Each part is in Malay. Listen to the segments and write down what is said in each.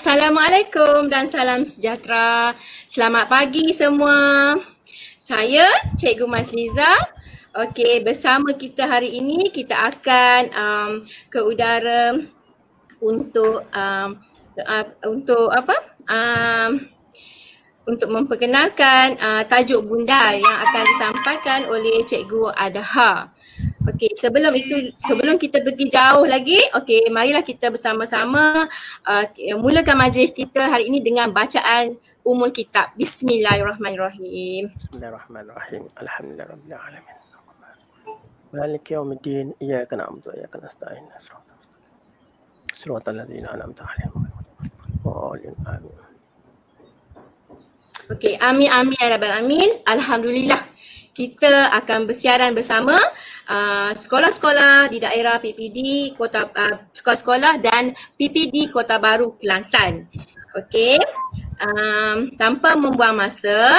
Assalamualaikum dan salam sejahtera. Selamat pagi semua. Saya Cikgu Mas Liza. Okey, bersama kita hari ini kita akan um, ke udara untuk um, uh, untuk apa? Um, untuk memperkenalkan uh, tajuk bundar yang akan disampaikan oleh Cikgu Adha. Okey, sebelum itu sebelum kita pergi jauh lagi, okey, marilah kita bersama-sama uh, uh mulakan majlis kita hari ini dengan bacaan umul kitab. Bismillahirrahmanirrahim. Bismillahirrahmanirrahim. Alhamdulillahirabbil alamin. Malik yaumiddin. Iyyaka na'budu wa iyyaka nasta'in. Shiratal ladzina an'amta 'alaihim. Amin. Okey, amin amin ya rabbal alamin. Alhamdulillah kita akan bersiaran bersama uh, sekolah-sekolah di daerah PPD Kota uh, sekolah-sekolah dan PPD Kota Baru Kelantan. Okey. Um, tanpa membuang masa,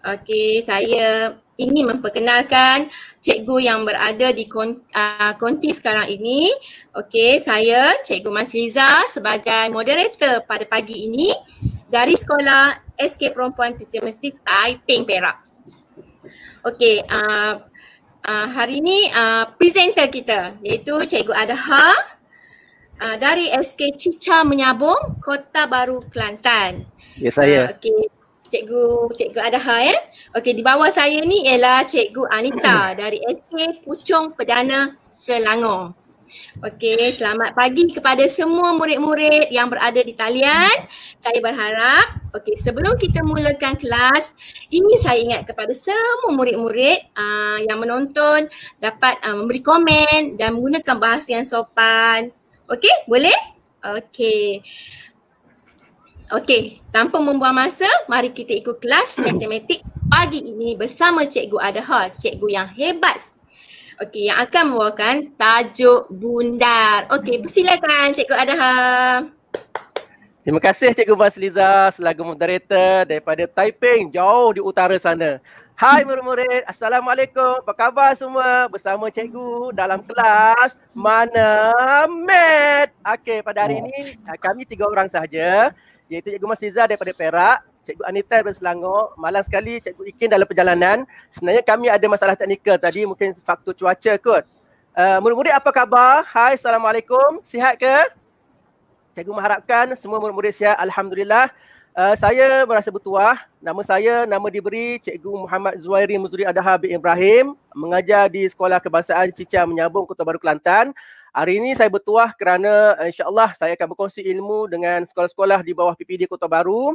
okey saya ingin memperkenalkan cikgu yang berada di uh, konti sekarang ini. Okey, saya Cikgu Masliza sebagai moderator pada pagi ini dari Sekolah SK Perempuan Teacher Mesti Taiping Perak. Okey, uh, uh, hari ini uh, presenter kita iaitu Cikgu Adha uh, dari SK Cica Menyabung, Kota Baru, Kelantan. Ya, yes, saya. Uh, Okey, Cikgu, Cikgu Adha ya. Eh? Okey, di bawah saya ni ialah Cikgu Anita dari SK Pucung Perdana Selangor. Okey, selamat pagi kepada semua murid-murid yang berada di talian. Saya berharap, okey, sebelum kita mulakan kelas, ini saya ingat kepada semua murid-murid uh, yang menonton dapat uh, memberi komen dan menggunakan bahasa yang sopan. Okey, boleh? Okey. Okey, tanpa membuang masa, mari kita ikut kelas matematik pagi ini bersama Cikgu Adha, Cikgu yang hebat Okey, yang akan membawakan tajuk bundar. Okey, persilakan Cikgu Adha. Terima kasih Cikgu Masliza selaku moderator daripada Taiping jauh di utara sana. Hai murid-murid, Assalamualaikum. Apa khabar semua? Bersama cikgu dalam kelas Mana Mat. Okey, pada hari ini kami tiga orang sahaja iaitu Cikgu Masliza daripada Perak, Cikgu Anita dari Selangor. Malang sekali Cikgu Ikin dalam perjalanan. Sebenarnya kami ada masalah teknikal tadi mungkin faktor cuaca kot. Uh, murid-murid apa khabar? Hai, Assalamualaikum. Sihat ke? Cikgu mengharapkan semua murid-murid sihat. Alhamdulillah. Uh, saya merasa bertuah. Nama saya, nama diberi Cikgu Muhammad Zuhairi Muzuri Adha bin Ibrahim. Mengajar di Sekolah Kebangsaan Cica Menyambung, Kota Baru Kelantan. Hari ini saya bertuah kerana eh, insyaAllah saya akan berkongsi ilmu dengan sekolah-sekolah di bawah PPD Kota Baru.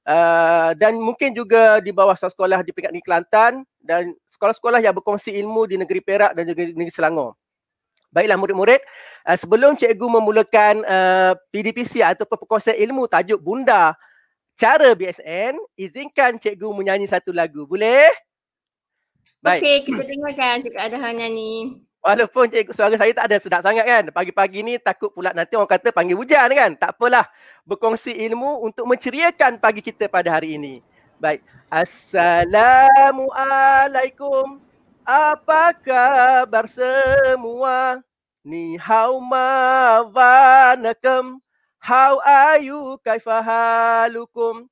Uh, dan mungkin juga di bawah sekolah di peringkat negeri Kelantan dan sekolah-sekolah yang berkongsi ilmu di negeri Perak dan juga negeri Selangor. Baiklah murid-murid, uh, sebelum cikgu memulakan uh, PDPC atau perkongsian ilmu tajuk Bunda Cara BSN, izinkan cikgu menyanyi satu lagu. Boleh? Baik. Okey, kita dengarkan cikgu Adahan nyanyi. Walaupun cikgu, suara saya tak ada sedap sangat kan. Pagi-pagi ni takut pula nanti orang kata panggil hujan kan. Tak apalah. Berkongsi ilmu untuk menceriakan pagi kita pada hari ini. Baik. Assalamualaikum. Apa kabar semua? Ni hau ma vanakam. How are you? Kaifa halukum?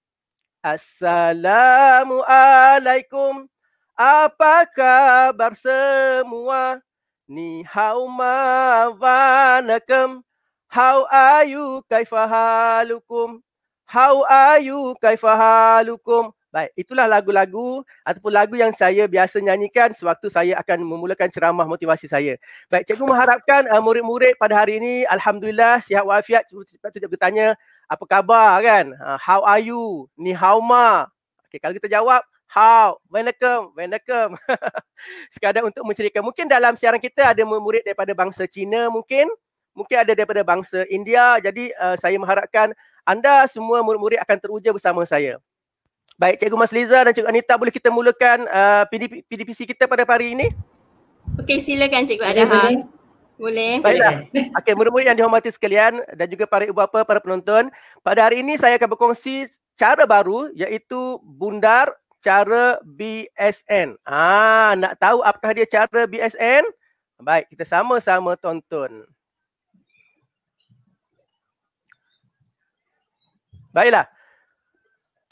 Assalamualaikum. Apa kabar semua? Ni how ma vanakam. How are you? Kaifa halukum? How are you? Kaifa halukum? Baik, itulah lagu-lagu ataupun lagu yang saya biasa nyanyikan sewaktu saya akan memulakan ceramah motivasi saya. Baik, cikgu mengharapkan uh, murid-murid pada hari ini alhamdulillah sihat walafiat. Cepat-cepat cuba bertanya apa khabar kan? Uh, ah, how are you? Ni how ma? Okey, kalau kita jawab How? Welcome, welcome. Sekadar untuk menceritakan. Mungkin dalam siaran kita ada murid daripada bangsa Cina mungkin. Mungkin ada daripada bangsa India. Jadi uh, saya mengharapkan anda semua murid-murid akan teruja bersama saya. Baik, Cikgu Mas Liza dan Cikgu Anita boleh kita mulakan uh, eh, PDP, PDPC kita pada hari ini? Okey, silakan Cikgu Adha. Boleh. boleh. boleh. Baiklah. Okey, murid-murid yang dihormati sekalian dan juga para ibu bapa, para penonton. Pada hari ini saya akan berkongsi cara baru iaitu bundar cara BSN. Ah, ha, nak tahu apakah dia cara BSN? Baik, kita sama-sama tonton. Baiklah.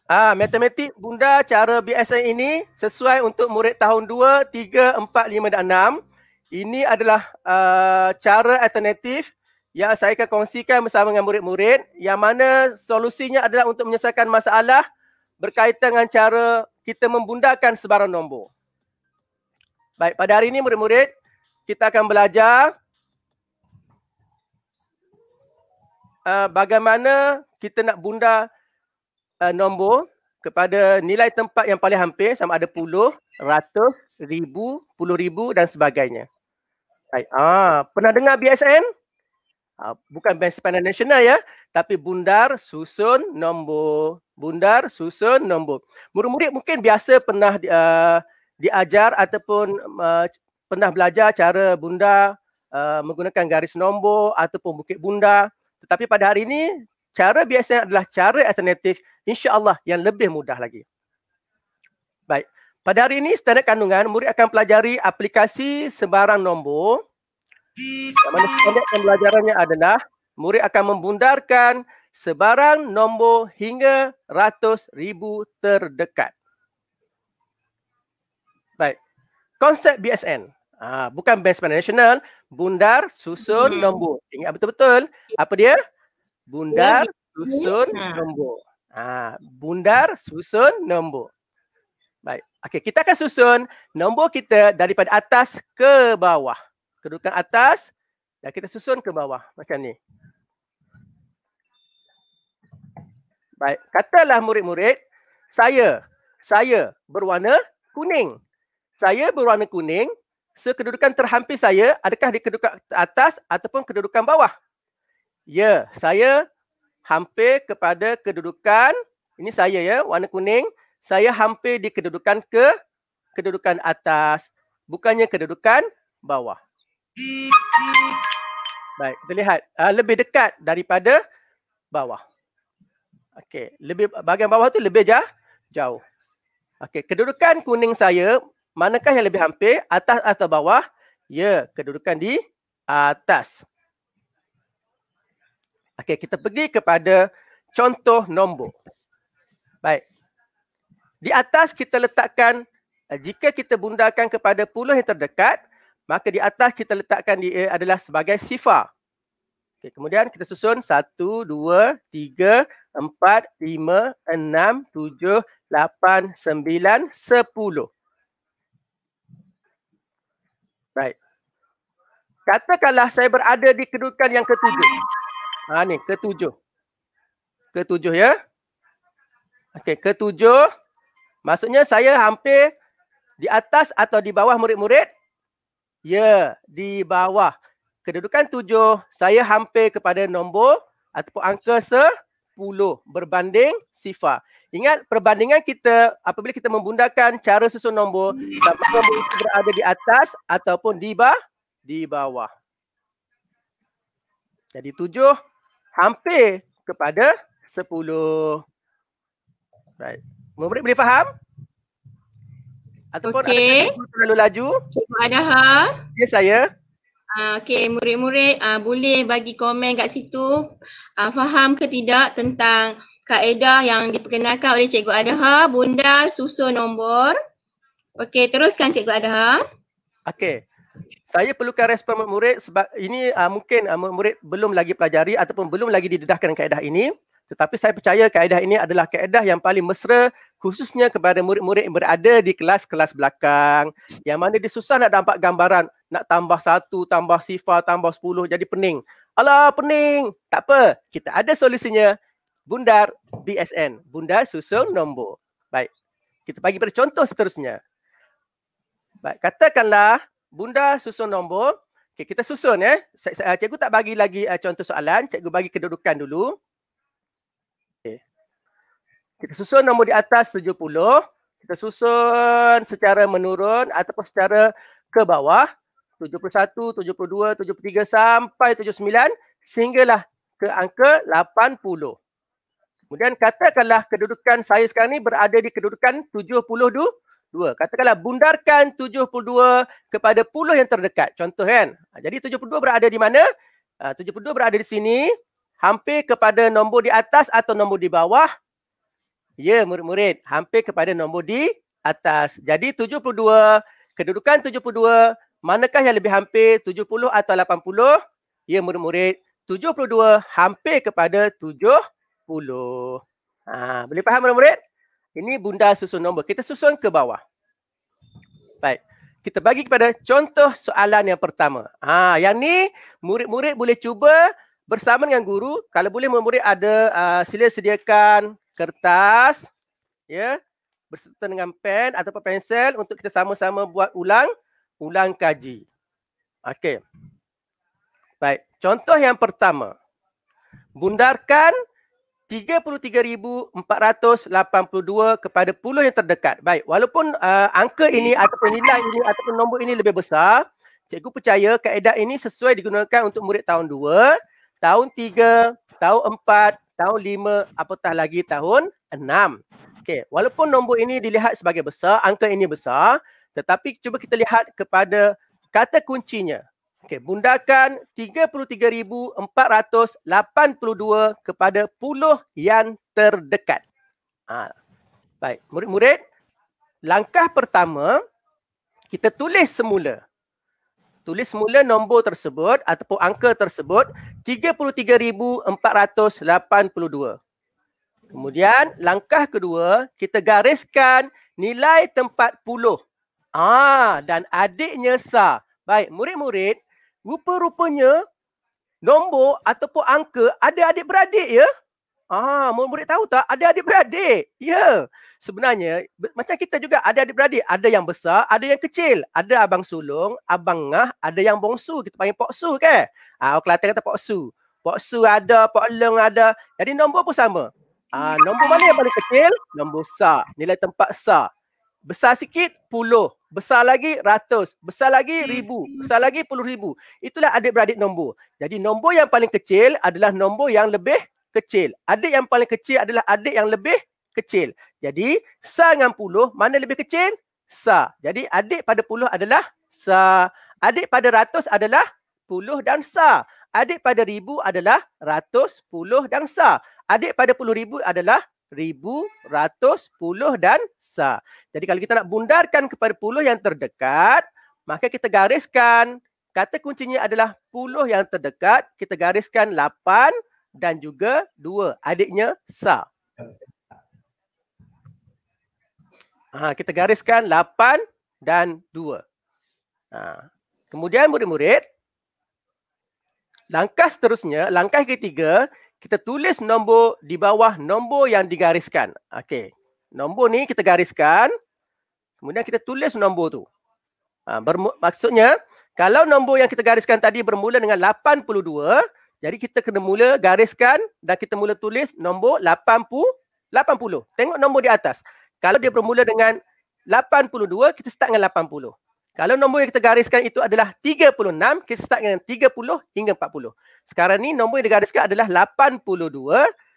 Ah, matematik bunda cara BSN ini sesuai untuk murid tahun 2, 3, 4, 5 dan 6. Ini adalah uh, cara alternatif yang saya akan kongsikan bersama dengan murid-murid yang mana solusinya adalah untuk menyelesaikan masalah berkaitan dengan cara kita membundarkan sebarang nombor. Baik, pada hari ini murid-murid, kita akan belajar uh, bagaimana kita nak bundar uh, nombor kepada nilai tempat yang paling hampir sama ada puluh, ratus, ribu, puluh ribu dan sebagainya. Baik. Ah, pernah dengar BSN? Ah, bukan Bank Sepanjang Nasional ya, tapi bundar susun nombor bundar, susun, nombor. Murid-murid mungkin biasa pernah uh, diajar ataupun uh, pernah belajar cara bundar uh, menggunakan garis nombor ataupun bukit bundar. Tetapi pada hari ini, cara biasa adalah cara alternatif Insya Allah yang lebih mudah lagi. Baik. Pada hari ini, standar kandungan, murid akan pelajari aplikasi sebarang nombor. Yang mana standar pembelajarannya adalah murid akan membundarkan sebarang nombor hingga ratus ribu terdekat. Baik. Konsep BSN. Ah, bukan Best Man National. Bundar susun hmm. nombor. Ingat betul-betul. Apa dia? Bundar susun ah. nombor. Ah, bundar susun nombor. Baik. okay kita akan susun nombor kita daripada atas ke bawah. Kedudukan atas dan kita susun ke bawah macam ni. Baik, katalah murid-murid, saya saya berwarna kuning. Saya berwarna kuning, kedudukan terhampir saya adakah di kedudukan atas ataupun kedudukan bawah? Ya, saya hampir kepada kedudukan ini saya ya, warna kuning, saya hampir di kedudukan ke kedudukan atas, bukannya kedudukan bawah. Baik, kita lihat ah, lebih dekat daripada bawah. Okey, lebih bahagian bawah tu lebih jauh. Jauh. Okey, kedudukan kuning saya manakah yang lebih hampir, atas atau bawah? Ya, kedudukan di atas. Okey, kita pergi kepada contoh nombor. Baik. Di atas kita letakkan eh, jika kita bundarkan kepada puluh yang terdekat, maka di atas kita letakkan dia adalah sebagai sifar. Okey, kemudian kita susun satu, dua, tiga empat, lima, enam, tujuh, lapan, sembilan, sepuluh. Baik. Katakanlah saya berada di kedudukan yang ketujuh. Ha ni, ketujuh. Ketujuh ya. Okey, ketujuh. Maksudnya saya hampir di atas atau di bawah murid-murid? Ya, di bawah. Kedudukan tujuh, saya hampir kepada nombor ataupun angka se 10 berbanding sifar. Ingat perbandingan kita apabila kita membundarkan cara susun nombor sama hmm. ada berada di atas ataupun di bawah di bawah. Jadi 7 hampir kepada 10. Baik. Murid boleh faham? Ataupun okay. ada terlalu laju? Ada ha? Ya, saya. Ah, okay, murid-murid uh, boleh bagi komen kat situ uh, faham ke tidak tentang kaedah yang diperkenalkan oleh Cikgu Adha, Bunda susun nombor. Okay, teruskan Cikgu Adha. Okay, saya perlukan respon murid sebab ini uh, mungkin uh, murid belum lagi pelajari ataupun belum lagi didedahkan kaedah ini. Tetapi saya percaya kaedah ini adalah kaedah yang paling mesra khususnya kepada murid-murid yang berada di kelas-kelas belakang yang mana dia susah nak dapat gambaran nak tambah satu, tambah sifar, tambah sepuluh jadi pening. Alah pening. Tak apa. Kita ada solusinya. Bundar BSN. Bundar susun nombor. Baik. Kita bagi pada contoh seterusnya. Baik. Katakanlah bundar susun nombor. Okay, kita susun ya. eh. Cikgu tak bagi lagi eh, contoh soalan. Cikgu bagi kedudukan dulu. Okay. Kita susun nombor di atas 70. Kita susun secara menurun ataupun secara ke bawah. 71, 72, 73 sampai 79 sehinggalah ke angka 80. Kemudian katakanlah kedudukan saya sekarang ni berada di kedudukan 72. Katakanlah bundarkan 72 kepada puluh yang terdekat. Contoh kan. Jadi 72 berada di mana? 72 berada di sini. Hampir kepada nombor di atas atau nombor di bawah. Ya, murid-murid. Hampir kepada nombor di atas. Jadi 72. Kedudukan 72 Manakah yang lebih hampir 70 atau 80? Ya murid-murid, 72 hampir kepada 70. Ha, boleh faham murid-murid? Ini bunda susun nombor. Kita susun ke bawah. Baik. Kita bagi kepada contoh soalan yang pertama. Ha, yang ni murid-murid boleh cuba bersama dengan guru. Kalau boleh murid-murid ada uh, sila sediakan kertas. Ya. Berserta dengan pen ataupun pensel untuk kita sama-sama buat ulang ulang kaji. Okey. Baik, contoh yang pertama. Bundarkan 33482 kepada puluh yang terdekat. Baik, walaupun uh, angka ini ataupun nilai ini ataupun nombor ini lebih besar, cikgu percaya kaedah ini sesuai digunakan untuk murid tahun 2, tahun 3, tahun 4, tahun 5, apatah lagi tahun 6. Okey, walaupun nombor ini dilihat sebagai besar, angka ini besar, tetapi cuba kita lihat kepada kata kuncinya. Okey, bundakan 33482 kepada puluh yang terdekat. Ha. Baik, murid-murid, langkah pertama kita tulis semula. Tulis semula nombor tersebut ataupun angka tersebut 33482. Kemudian langkah kedua, kita gariskan nilai tempat puluh Ah dan adiknya Sa. Baik, murid-murid, rupa-rupanya nombor ataupun angka ada adik-beradik ya? Ah, murid-murid tahu tak ada adik-beradik? Ya. Yeah. Sebenarnya macam kita juga ada adik-beradik, ada yang besar, ada yang kecil, ada abang sulung, abang ngah, ada yang bongsu, kita panggil poksu ke? Kan? Ah, orang Kelantan kata poksu. Poksu ada, pok leng ada. Jadi nombor pun sama. Ah, nombor mana yang paling kecil? Nombor sa. Nilai tempat sa. Besar sikit, puluh besar lagi ratus, besar lagi ribu, besar lagi puluh ribu. Itulah adik-beradik nombor. Jadi nombor yang paling kecil adalah nombor yang lebih kecil. Adik yang paling kecil adalah adik yang lebih kecil. Jadi sa dengan puluh mana lebih kecil? Sa. Jadi adik pada puluh adalah sa. Adik pada ratus adalah puluh dan sa. Adik pada ribu adalah ratus, puluh dan sa. Adik pada puluh ribu adalah ribu, ratus, puluh dan sa. Jadi kalau kita nak bundarkan kepada puluh yang terdekat, maka kita gariskan. Kata kuncinya adalah puluh yang terdekat, kita gariskan lapan dan juga dua. Adiknya sa. Ha, kita gariskan lapan dan dua. Ha. Kemudian murid-murid, langkah seterusnya, langkah ketiga, kita tulis nombor di bawah nombor yang digariskan. Okey. Nombor ni kita gariskan. Kemudian kita tulis nombor tu. Ha, maksudnya, kalau nombor yang kita gariskan tadi bermula dengan 82, jadi kita kena mula gariskan dan kita mula tulis nombor 80. 80. Tengok nombor di atas. Kalau dia bermula dengan 82, kita start dengan 80. Kalau nombor yang kita gariskan itu adalah 36, kita start dengan 30 hingga 40. Sekarang ni nombor yang digariskan adalah 82.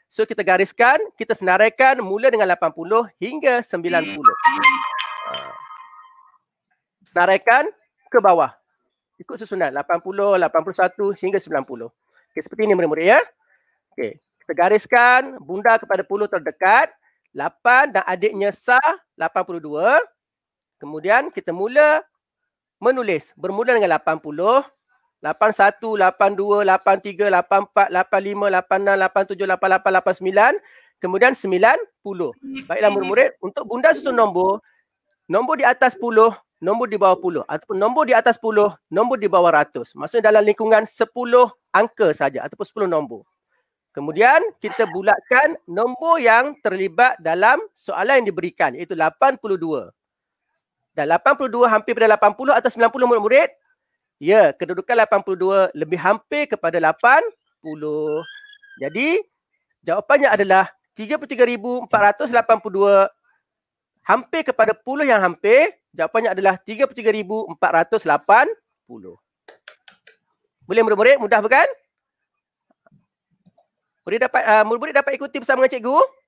So kita gariskan, kita senaraikan mula dengan 80 hingga 90. Ha. Senaraikan ke bawah. Ikut susunan 80, 81 hingga 90. Okey, seperti ini murid-murid ya. Okey, kita gariskan bunda kepada puluh terdekat. 8 dan adiknya sah 82. Kemudian kita mula menulis bermula dengan 80 81 82 83 84 85 86 87 88 89 kemudian 90 baiklah murid-murid untuk bunda susun nombor nombor di atas puluh, nombor di bawah puluh, ataupun nombor di atas puluh, nombor di bawah ratus. maksudnya dalam lingkungan sepuluh angka saja ataupun sepuluh nombor kemudian kita bulatkan nombor yang terlibat dalam soalan yang diberikan iaitu 82 dan 82 hampir pada 80 atau 90 murid-murid. Ya, kedudukan 82 lebih hampir kepada 80. Jadi, jawapannya adalah 33,482 hampir kepada 10 yang hampir. Jawapannya adalah 33,480. Boleh murid-murid? Mudah bukan? Murid dapat, uh, dapat ikuti bersama dengan cikgu? Cikgu?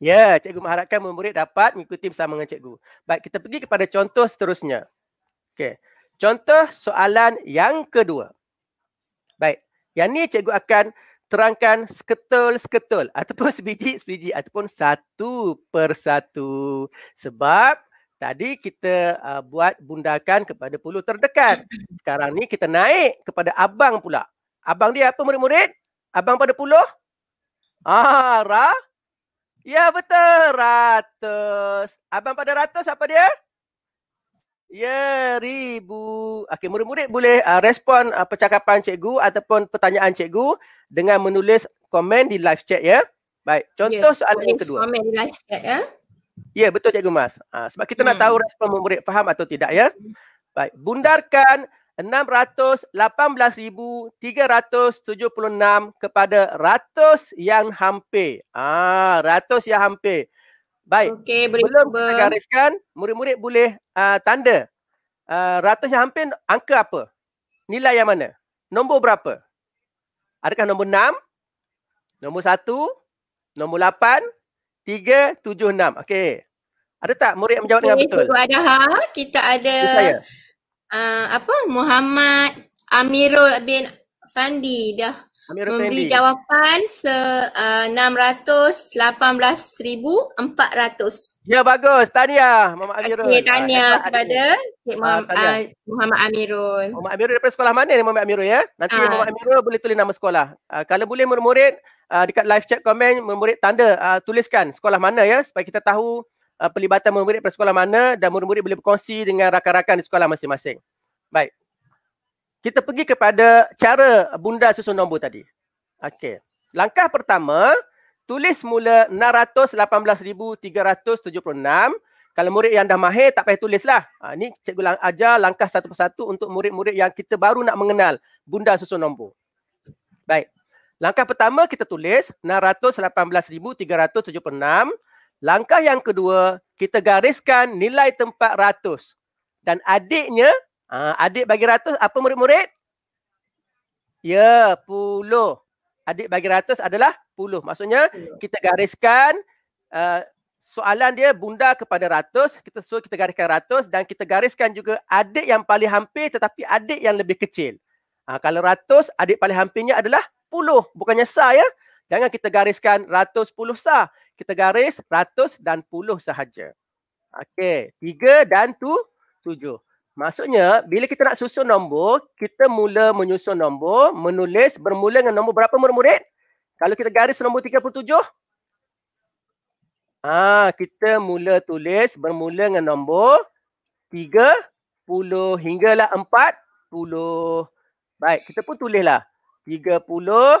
Ya, cikgu mengharapkan murid dapat mengikuti bersama dengan cikgu. Baik, kita pergi kepada contoh seterusnya. Okey. Contoh soalan yang kedua. Baik. Yang ni cikgu akan terangkan seketul-seketul ataupun sebiji-sebiji ataupun satu persatu Sebab tadi kita uh, buat bundakan kepada puluh terdekat. Sekarang ni kita naik kepada abang pula. Abang dia apa murid-murid? Abang pada puluh? Ah, Rah? Ya betul. Ratus. Abang pada ratus apa dia? Ya, ribu. Okey, murid-murid boleh uh, respon uh, percakapan cikgu ataupun pertanyaan cikgu dengan menulis komen di live chat ya. Baik, ya, contoh yeah, soalan yang kedua. Boleh komen di live chat ya. Ya, betul cikgu Mas. Uh, sebab kita hmm. nak tahu hmm. respon murid faham atau tidak ya. Hmm. Baik, bundarkan 618,376 kepada ratus yang hampir. Ah, ratus yang hampir. Baik. Okay, boleh Belum cuba. gariskan, murid-murid boleh uh, tanda. Uh, ratus yang hampir angka apa? Nilai yang mana? Nombor berapa? Adakah nombor 6? Nombor 1? Nombor 8? 3, 7, 6. Okey. Ada tak murid yang menjawab okay, dengan betul? Ada, ha? Kita ada. Kita ada. Ah, apa Muhammad Amirul bin Fandi dah Amirul memberi Fendi. jawapan se uh, ah, 618,400. Ya bagus. Tahniah Muhammad Amirul. Okay, ah, tahniah kepada Cik Muhammad, uh, Muhammad Amirul. Muhammad Amirul daripada sekolah mana ni Muhammad Amirul ya? Nanti uh. Muhammad Amirul boleh tulis nama sekolah. Uh, kalau boleh murid-murid uh, dekat live chat komen murid tanda uh, tuliskan sekolah mana ya supaya kita tahu uh, pelibatan murid-murid pada sekolah mana dan murid-murid boleh berkongsi dengan rakan-rakan di sekolah masing-masing. Baik. Kita pergi kepada cara bunda susun nombor tadi. Okey. Langkah pertama, tulis mula 618,376. Kalau murid yang dah mahir, tak payah tulislah. Ha, ini cikgu lang- ajar langkah satu persatu untuk murid-murid yang kita baru nak mengenal bunda susun nombor. Baik. Langkah pertama kita tulis 618,376. Langkah yang kedua, kita gariskan nilai tempat ratus. Dan adiknya, ha, adik bagi ratus, apa murid-murid? Ya, puluh. Adik bagi ratus adalah puluh. Maksudnya, kita gariskan uh, soalan dia bunda kepada ratus. Kita suruh kita gariskan ratus dan kita gariskan juga adik yang paling hampir tetapi adik yang lebih kecil. Ha, kalau ratus, adik paling hampirnya adalah puluh. Bukannya sah ya. Jangan kita gariskan ratus puluh sah kita garis ratus dan puluh sahaja. Okey, tiga dan tu tujuh. Maksudnya, bila kita nak susun nombor, kita mula menyusun nombor, menulis bermula dengan nombor berapa murid-murid? Kalau kita garis nombor tiga 37? Ah, ha, kita mula tulis bermula dengan nombor tiga 30 hinggalah puluh. Baik, kita pun tulislah. tiga puluh.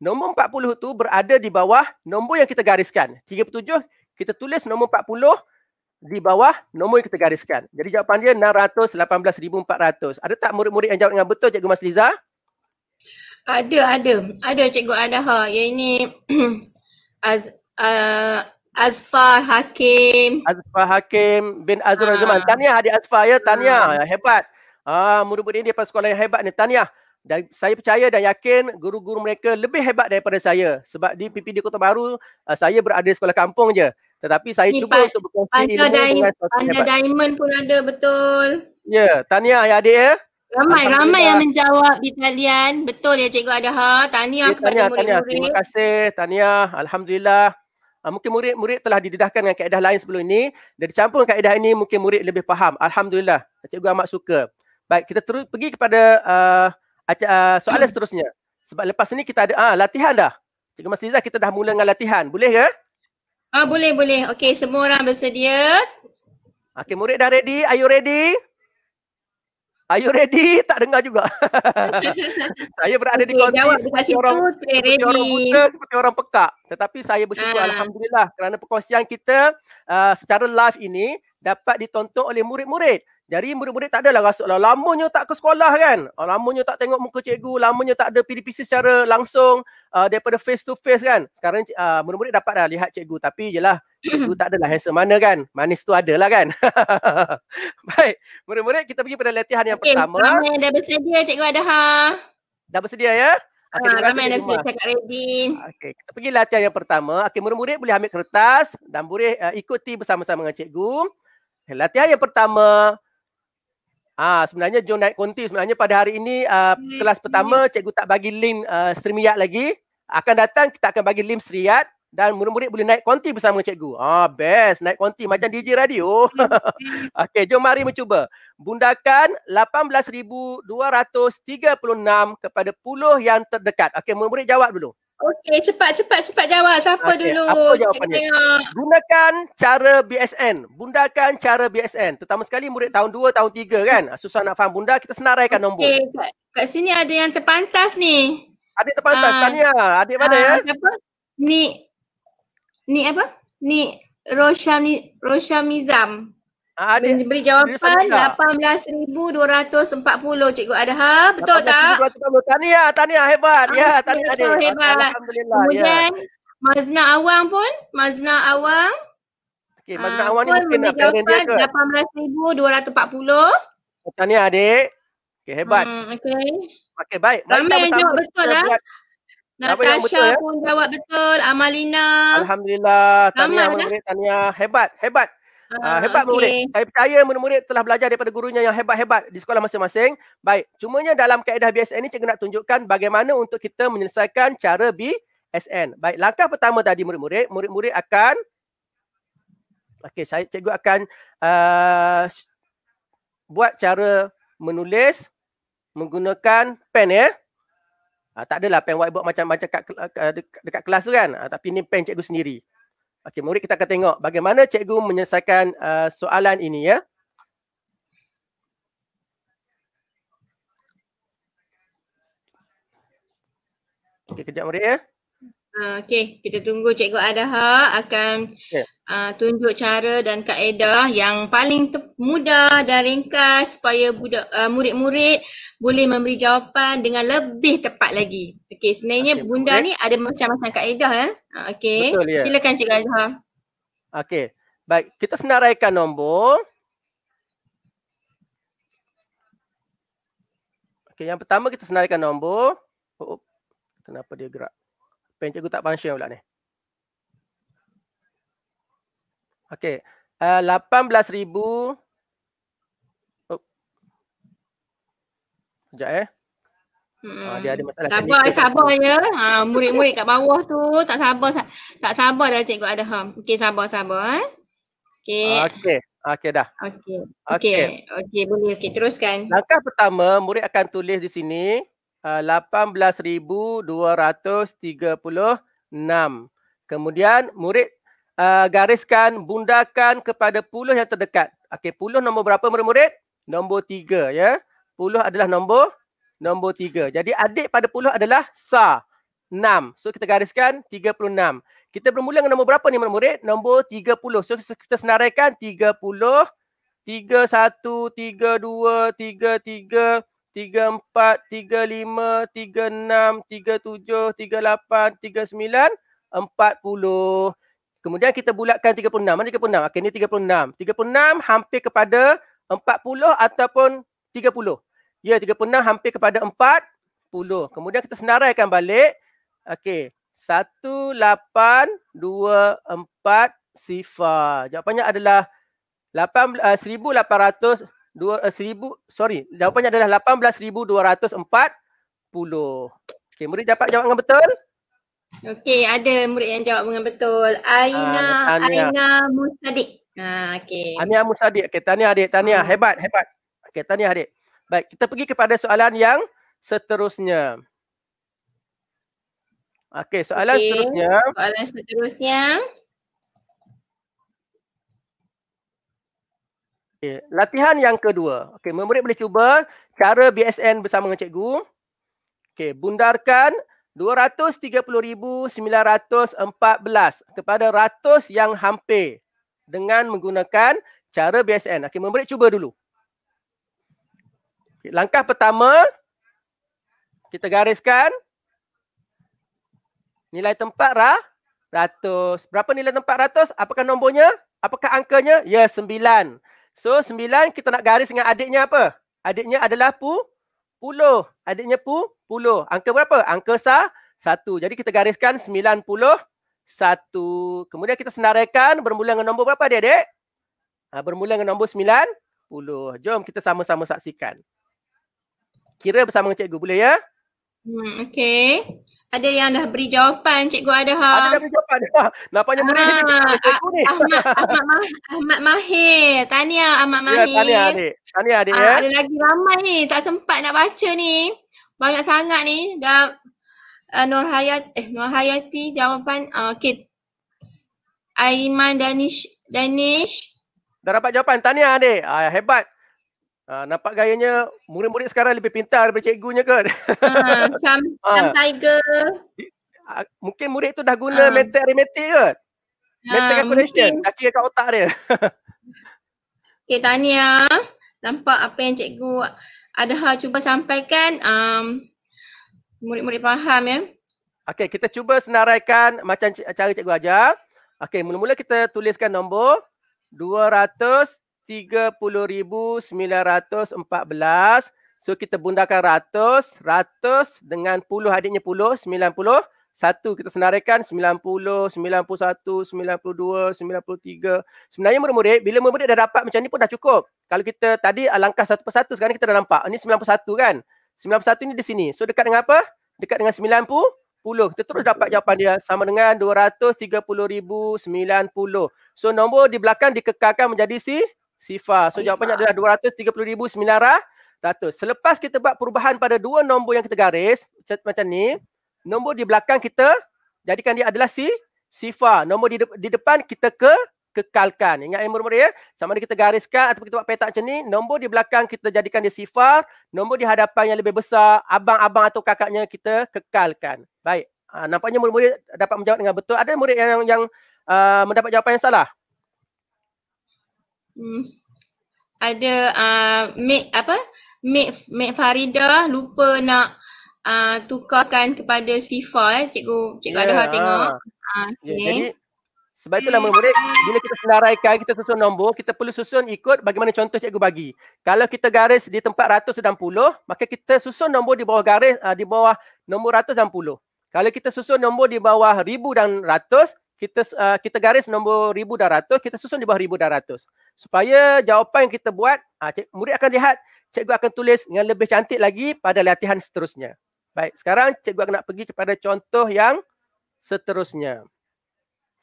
Nombor 40 tu berada di bawah nombor yang kita gariskan. 37, kita tulis nombor 40 di bawah nombor yang kita gariskan. Jadi jawapan dia 618,400. Ada tak murid-murid yang jawab dengan betul Cikgu Mas Liza? Ada, ada. Ada Cikgu Adaha. Yang ini Az, uh, Azfar Hakim. Azfar Hakim bin Azrul ha. Zaman. Tahniah adik Azfar ya. Tahniah. Ah. Hebat. Ah, murid-murid ini daripada sekolah yang hebat ni. Tahniah dan saya percaya dan yakin guru-guru mereka lebih hebat daripada saya sebab di PPD Kota Baru uh, saya berada sekolah kampung je tetapi saya Ini cuba pan- untuk berkongsi ilmu dai- dengan pan- pan- diamond pun ada betul ya yeah. Tania ya adik ya Ramai ramai yang menjawab di talian. Betul ya cikgu Adha. Tahniah ya, kepada tanya, murid-murid. Terima kasih. Tania. Alhamdulillah. Ah, mungkin murid-murid telah dididahkan dengan kaedah lain sebelum ini. Dan dicampur kaedah ini mungkin murid lebih faham. Alhamdulillah. Cikgu amat suka. Baik, kita terus pergi kepada uh, Aca- uh, soalan seterusnya. Sebab lepas ni kita ada ah latihan dah. Cikgu Mastiza kita dah mula dengan latihan. Boleh ke? Ah boleh boleh. Okey semua orang bersedia? Okey murid dah ready? Are you ready? Are you ready? Tak dengar juga. saya berada di kawasan okay, seperti, orang, seperti orang muda, seperti orang pekak. Tetapi saya bersyukur ha. Alhamdulillah kerana perkongsian kita uh, secara live ini dapat ditonton oleh murid-murid. Jadi murid-murid tak adalah rasa lah, lamanya tak ke sekolah kan. Ah, lamanya tak tengok muka cikgu, lamanya tak ada PDPC secara langsung uh, daripada face to face kan. Sekarang uh, murid-murid dapat dah lihat cikgu tapi jelah cikgu tak adalah handsome mana kan. Manis tu adalah kan. Baik, murid-murid kita pergi pada latihan yang okay, pertama. Ramai dah bersedia cikgu ada ha. Dah bersedia ya? Okay, ha, ramai dah bersedia cakap ready. Okey, kita pergi latihan yang pertama. Okey, murid-murid boleh ambil kertas dan boleh uh, ikuti bersama-sama dengan cikgu. Latihan yang pertama, Ah ha, sebenarnya jom naik konti sebenarnya pada hari ini uh, kelas pertama cikgu tak bagi link uh, ah, Streamyard lagi. Akan datang kita akan bagi link Streamyard dan murid-murid boleh naik konti bersama cikgu. Ah ha, best naik konti macam DJ radio. Okey jom mari mencuba. Bundakan 18236 kepada puluh yang terdekat. Okey murid-murid jawab dulu. Okey, cepat cepat cepat jawab. Siapa okay, dulu? Apa jawapannya? Gunakan cara BSN. Bundakan cara BSN. Terutama sekali murid tahun 2, tahun 3 kan. Susah nak faham bunda, kita senaraikan okay, nombor. Okey, kat, sini ada yang terpantas ni. Adik terpantas, ha. Ah. tanya. Adik mana ha, ya? Apa? Ni Ni apa? Ni Roshami Roshamizam. Ah, ada beri jawapan 18240 cikgu ada ha betul tak? Tania, Tania hebat. Ah, ya Tania ada. Alhamdulillah. Ya. Kemudian ya. Mazna Awang pun Mazna Awang. Okey Mazna ah, Awang ni mungkin nak parent dia ke? 18240. Tania adik. Okey hebat. Hmm, Okey. Okey baik. Ramai yang jawab betul lah. Natasha betul, ya? pun ya? jawab betul. Amalina. Alhamdulillah. Tahniah Tania hebat. Hebat. Uh, hebat okay. murid. Saya percaya murid-murid telah belajar daripada gurunya yang hebat-hebat di sekolah masing-masing. Baik. Cumanya dalam kaedah BSN ni cikgu nak tunjukkan bagaimana untuk kita menyelesaikan cara BSN. Baik. Langkah pertama tadi murid-murid. Murid-murid akan. Okey. Saya cikgu akan uh, buat cara menulis menggunakan pen ya. Eh? Ha, tak adalah pen whiteboard macam macam kat, dekat, dekat kelas tu kan. Ha, tapi ni pen cikgu sendiri. Okey, murid kita akan tengok bagaimana cikgu menyelesaikan uh, soalan ini ya. Okey, kejap murid ya. Uh, Okey, kita tunggu cikgu Adha akan yeah. uh, tunjuk cara dan kaedah yang paling mudah dan ringkas supaya budak, uh, murid-murid boleh memberi jawapan dengan lebih tepat lagi. Okey, sebenarnya okay, bunda murid. ni ada macam-macam kaedah ya. Eh? Okey. Silakan Cik Azhar. Okey. Baik, kita senaraikan nombor. Okey, yang pertama kita senaraikan nombor. Oh, oh. Kenapa dia gerak? Pen cikgu tak function pula ni. Okey. Uh, eh, 18,000. Oh. Sekejap eh. Hmm. Uh, dia ada masalah. Sabar, sabar, sabar ya. Ah, murid-murid kat bawah tu tak sabar. Tak sabar dah cikgu ada. Ha. Okey, sabar, sabar. Eh. Okey. Okey. Okey dah. Okey. Okey. Okey boleh. Okey teruskan. Langkah pertama murid akan tulis di sini ah, uh, 18236. Kemudian murid uh, gariskan bundakan kepada puluh yang terdekat. Okey puluh nombor berapa murid-murid? Nombor tiga ya. Puluh adalah nombor nombor tiga. Jadi adik pada puluh adalah sa enam. So kita gariskan tiga puluh enam. Kita bermula dengan nombor berapa ni murid-murid? Nombor puluh. So kita senaraikan tiga puluh, tiga satu, tiga dua, tiga tiga, tiga empat, tiga lima, tiga enam, tiga tujuh, tiga lapan, tiga sembilan, empat puluh. Kemudian kita bulatkan tiga puluh enam. Mana tiga puluh enam? Okey, ini tiga puluh enam. Tiga puluh enam hampir kepada empat puluh ataupun tiga puluh. Ya, 36 hampir kepada 40. Kemudian kita senaraikan balik. Okey. 1, 8, 2, 4 sifar. Jawapannya adalah 8, uh, 1,800, 2, uh, 1,000, sorry. Jawapannya adalah 18,240. Okey, murid dapat jawab dengan betul? Okey, ada murid yang jawab dengan betul. Aina, uh, Aina Musadik. Ha, uh, okey. Aina Musadik. Okey, tahniah adik. Tahniah. Ah. Uh. Hebat, hebat. Okey, tahniah adik. Baik, kita pergi kepada soalan yang seterusnya. Okey, soalan okay. seterusnya. Soalan seterusnya. Okay. latihan yang kedua. Okey, murid boleh cuba cara BSN bersama dengan cikgu. Okey, bundarkan 230,914 kepada ratus yang hampir dengan menggunakan cara BSN. Okey, murid cuba dulu. Okay, langkah pertama, kita gariskan nilai tempat rah, ratus. Berapa nilai tempat ratus? Apakah nombornya? Apakah angkanya? Ya, yeah, sembilan. So, sembilan kita nak garis dengan adiknya apa? Adiknya adalah pu, puluh. Adiknya pu, puluh. Angka berapa? Angka sah, satu. Jadi, kita gariskan sembilan puluh. Satu. Kemudian kita senaraikan bermula dengan nombor berapa adik-adik? Ha, bermula dengan nombor sembilan puluh. Jom kita sama-sama saksikan kira bersama dengan cikgu boleh ya? Hmm, okay. Ada yang dah beri jawapan cikgu ada ha? Ada dah beri jawapan. Ha? Nampaknya murid ah, cikgu, ni. Ah, Ahmad, Ahmad, Mahir. Tahniah Ahmad ya, Mahir. Ya, tahniah adik. Tahniah adik ah, ya. Ada lagi ramai ni. Tak sempat nak baca ni. Banyak sangat ni. Dah uh, Nur Hayati, eh Nur Hayati jawapan. Uh, ah, okay. Aiman Danish. Danish. Dah dapat jawapan. Tahniah adik. Ah, hebat. Uh, nampak gayanya murid-murid sekarang lebih pintar daripada cikgunya kot. Uh, some, uh. tiger. mungkin murid tu dah guna uh. Ah. mental arithmetic kot. Mental uh, calculation. Dah kira kat otak dia. okay, Tania. Nampak apa yang cikgu ada hal cuba sampaikan. Um, murid-murid faham ya. Okay, kita cuba senaraikan macam c- cara cikgu ajar. Okay, mula-mula kita tuliskan nombor. 200 30,914. So kita bundarkan ratus. Ratus dengan puluh adiknya puluh. Sembilan puluh. Satu kita senaraikan. Sembilan puluh, sembilan puluh satu, sembilan puluh dua, sembilan puluh tiga. Sebenarnya murid-murid, bila murid-murid dah dapat macam ni pun dah cukup. Kalau kita tadi langkah satu persatu sekarang kita dah nampak. Ini sembilan puluh satu kan? Sembilan puluh satu ni di sini. So dekat dengan apa? Dekat dengan sembilan puluh. Puluh. Kita terus dapat jawapan dia sama dengan 230,090. So nombor di belakang dikekalkan menjadi si sifar. So jawapannya adalah 230,900. Selepas kita buat perubahan pada dua nombor yang kita garis macam ni, nombor di belakang kita jadikan dia adalah si sifar. Nombor di, de- di depan kita ke kekalkan. Ingat yang murid-murid ya. Sama ada kita gariskan ataupun kita buat petak macam ni. Nombor di belakang kita jadikan dia sifar. Nombor di hadapan yang lebih besar. Abang-abang atau kakaknya kita kekalkan. Baik. Ha, nampaknya murid-murid dapat menjawab dengan betul. Ada murid yang yang, yang uh, mendapat jawapan yang salah? Hmm. ada uh, Mek apa Mek, Mek Farida lupa nak uh, tukarkan kepada Sifa eh cikgu cikgu yeah, Adha tengok. Uh, ah. ah, ya, okay. yeah, jadi sebab itu nama murid bila kita senaraikan kita susun nombor kita perlu susun ikut bagaimana contoh cikgu bagi. Kalau kita garis di tempat ratus dan puluh maka kita susun nombor di bawah garis uh, di bawah nombor ratus dan puluh. Kalau kita susun nombor di bawah ribu dan ratus kita uh, kita garis nombor ribu dan ratus kita susun di bawah ribu dan ratus supaya jawapan yang kita buat uh, cik, murid akan lihat cikgu akan tulis dengan lebih cantik lagi pada latihan seterusnya baik sekarang cikgu akan nak pergi kepada contoh yang seterusnya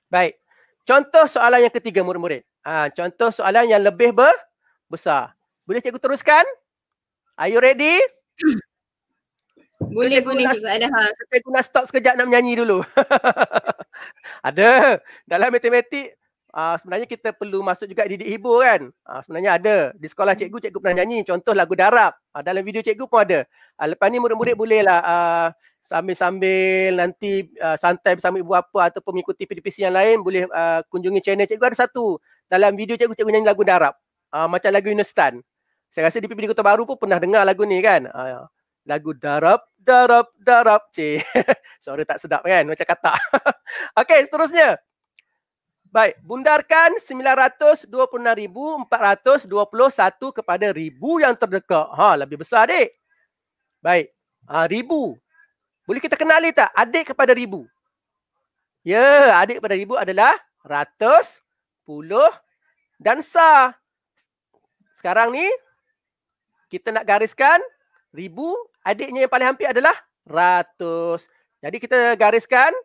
baik contoh soalan yang ketiga murid-murid uh, contoh soalan yang lebih ber- besar boleh cikgu teruskan are you ready boleh guna, boleh cikgu ada ha cikgu nak stop sekejap nak menyanyi dulu ada dalam matematik Uh, sebenarnya kita perlu masuk juga didik ibu kan. Uh, sebenarnya ada. Di sekolah hmm. cikgu, cikgu pernah nyanyi. Contoh lagu Darab. Uh, dalam video cikgu pun ada. Uh, lepas ni murid-murid hmm. bolehlah uh, sambil-sambil nanti uh, santai bersama ibu apa ataupun mengikuti PDPC yang lain boleh uh, kunjungi channel cikgu. Ada satu. Dalam video cikgu, cikgu nyanyi lagu Darab. Uh, macam lagu Yunustan. Saya rasa di PPD Kota Baru pun pernah dengar lagu ni kan. Uh, lagu Darab, Darab, Darab. Cik. Suara tak sedap kan macam kata. Okay seterusnya. Baik, bundarkan 926,421 kepada ribu yang terdekat. Ha, lebih besar adik. Baik, ha, ribu. Boleh kita kenali tak adik kepada ribu? Ya, adik kepada ribu adalah ratus, puluh dan sah. Sekarang ni, kita nak gariskan ribu. Adiknya yang paling hampir adalah ratus. Jadi kita gariskan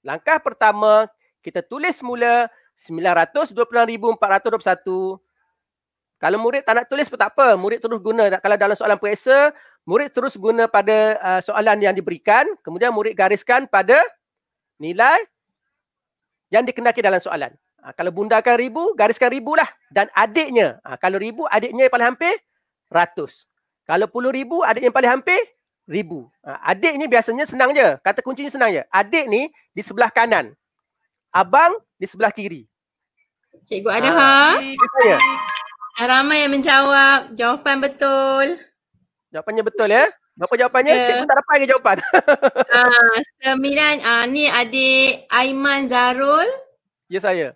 langkah pertama kita tulis semula 926421 kalau murid tak nak tulis pun tak apa murid terus guna kalau dalam soalan periksa murid terus guna pada uh, soalan yang diberikan kemudian murid gariskan pada nilai yang dikenaki dalam soalan ha, kalau bundakan ribu gariskan lah. dan adiknya ha, kalau ribu adiknya yang paling hampir ratus kalau puluh ribu adik yang paling hampir ribu. Ha, adik ni biasanya senang je. Kata kuncinya senang je. Adik ni di sebelah kanan abang di sebelah kiri. Cikgu ada ah, Ha. Ramai yang menjawab. Jawapan betul. Jawapannya betul ya. Berapa jawapannya? Yeah. Cikgu tak dapat lagi jawapan. Ah, uh, sembilan. Ah, uh, ni adik Aiman Zarul. Ya, yes, saya.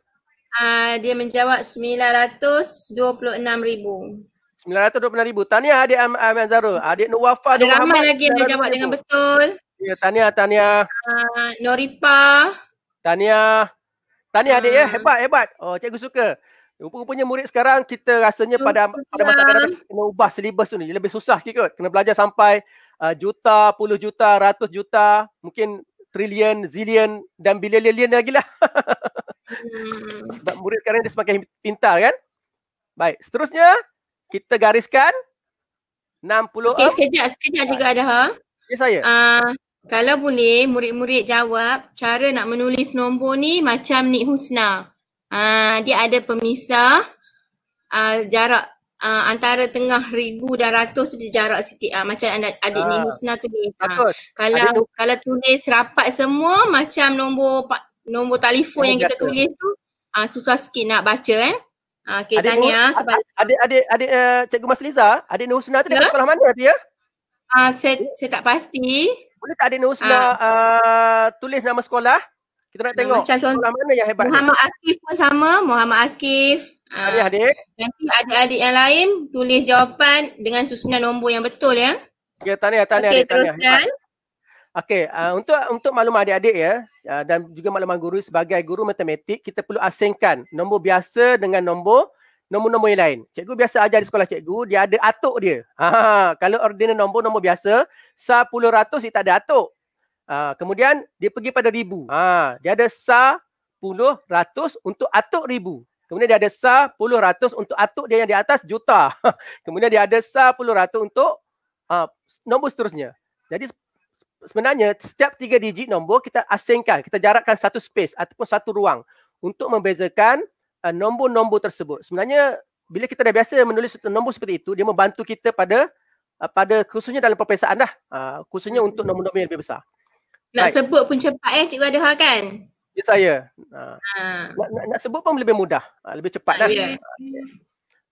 Ah, uh, dia menjawab sembilan ratus dua puluh enam ribu. Sembilan ratus dua puluh enam ribu. Tahniah adik Aiman Zarul. Adik Nur Wafa. Ada ramai lagi yang menjawab dengan betul. Ya, tahniah, tahniah. uh, Noripa. Tahniah. Tahniah adik ya. Ah. Hebat, hebat. Oh, cikgu suka. Rupa-rupanya murid sekarang kita rasanya pada pada masa kadang kena ubah silibus tu ni. lebih susah sikit kot. Kena belajar sampai uh, juta, puluh juta, ratus juta, mungkin trilion, zillion dan bilion-lilion lagi lah. Hmm. Sebab murid sekarang dia semakin pintar kan? Baik, seterusnya kita gariskan 60. Okay, sekejap, sekejap juga ada. ha. Ya, saya. Uh, kalau boleh murid-murid jawab cara nak menulis nombor ni macam ni Husna. Aa, ah, dia ada pemisah aa, ah, jarak aa, ah, antara tengah ribu dan ratus tu jarak sikit. Aa, macam anda, adik aa, Nik Husna tu Aa. Kalau adik kalau tulis rapat semua macam nombor nombor telefon adik yang kita jatuh. tulis tu aa, susah sikit nak baca eh. Okey Tania. Adik adik adik uh, Cikgu Masliza, adik Nik Husna tu ya? dekat sekolah mana tu ya? Ah saya, saya tak pasti. Boleh tak ada Nur Husna ah. uh, ah, uh, tulis nama sekolah? Kita nak tengok macam sekolah contoh, mana yang hebat. Muhammad Akif pun sama. Muhammad Akif. Ah, adik adik. Nanti adik-adik yang lain tulis jawapan dengan susunan nombor yang betul ya. ya Okey, tanya tanya okay, tanya. Teruskan. Okey, uh, untuk untuk maklumat adik-adik ya uh, dan juga maklumat guru sebagai guru matematik, kita perlu asingkan nombor biasa dengan nombor nombor-nombor yang lain. Cikgu biasa ajar di sekolah cikgu, dia ada atuk dia. Ha, ha, ha. kalau ordinal nombor, nombor biasa, 10,000 dia tak ada atuk. Ha, kemudian dia pergi pada ribu. Ha, dia ada 10,000 untuk atuk ribu. Kemudian dia ada 10,000 untuk atuk dia yang di atas juta. kemudian dia ada 10,000 untuk ha, nombor seterusnya. Jadi sebenarnya setiap tiga digit nombor kita asingkan, kita jarakkan satu space ataupun satu ruang untuk membezakan uh, nombor-nombor tersebut. Sebenarnya bila kita dah biasa menulis nombor seperti itu, dia membantu kita pada uh, pada khususnya dalam perpisahan dah. Uh, khususnya untuk hmm. nombor-nombor yang lebih besar. Nak Baik. sebut pun cepat eh cik Adha kan? Ya saya. Uh, ha. nak, nak, nak sebut pun lebih mudah. Uh, lebih cepat dah. Ya. Uh,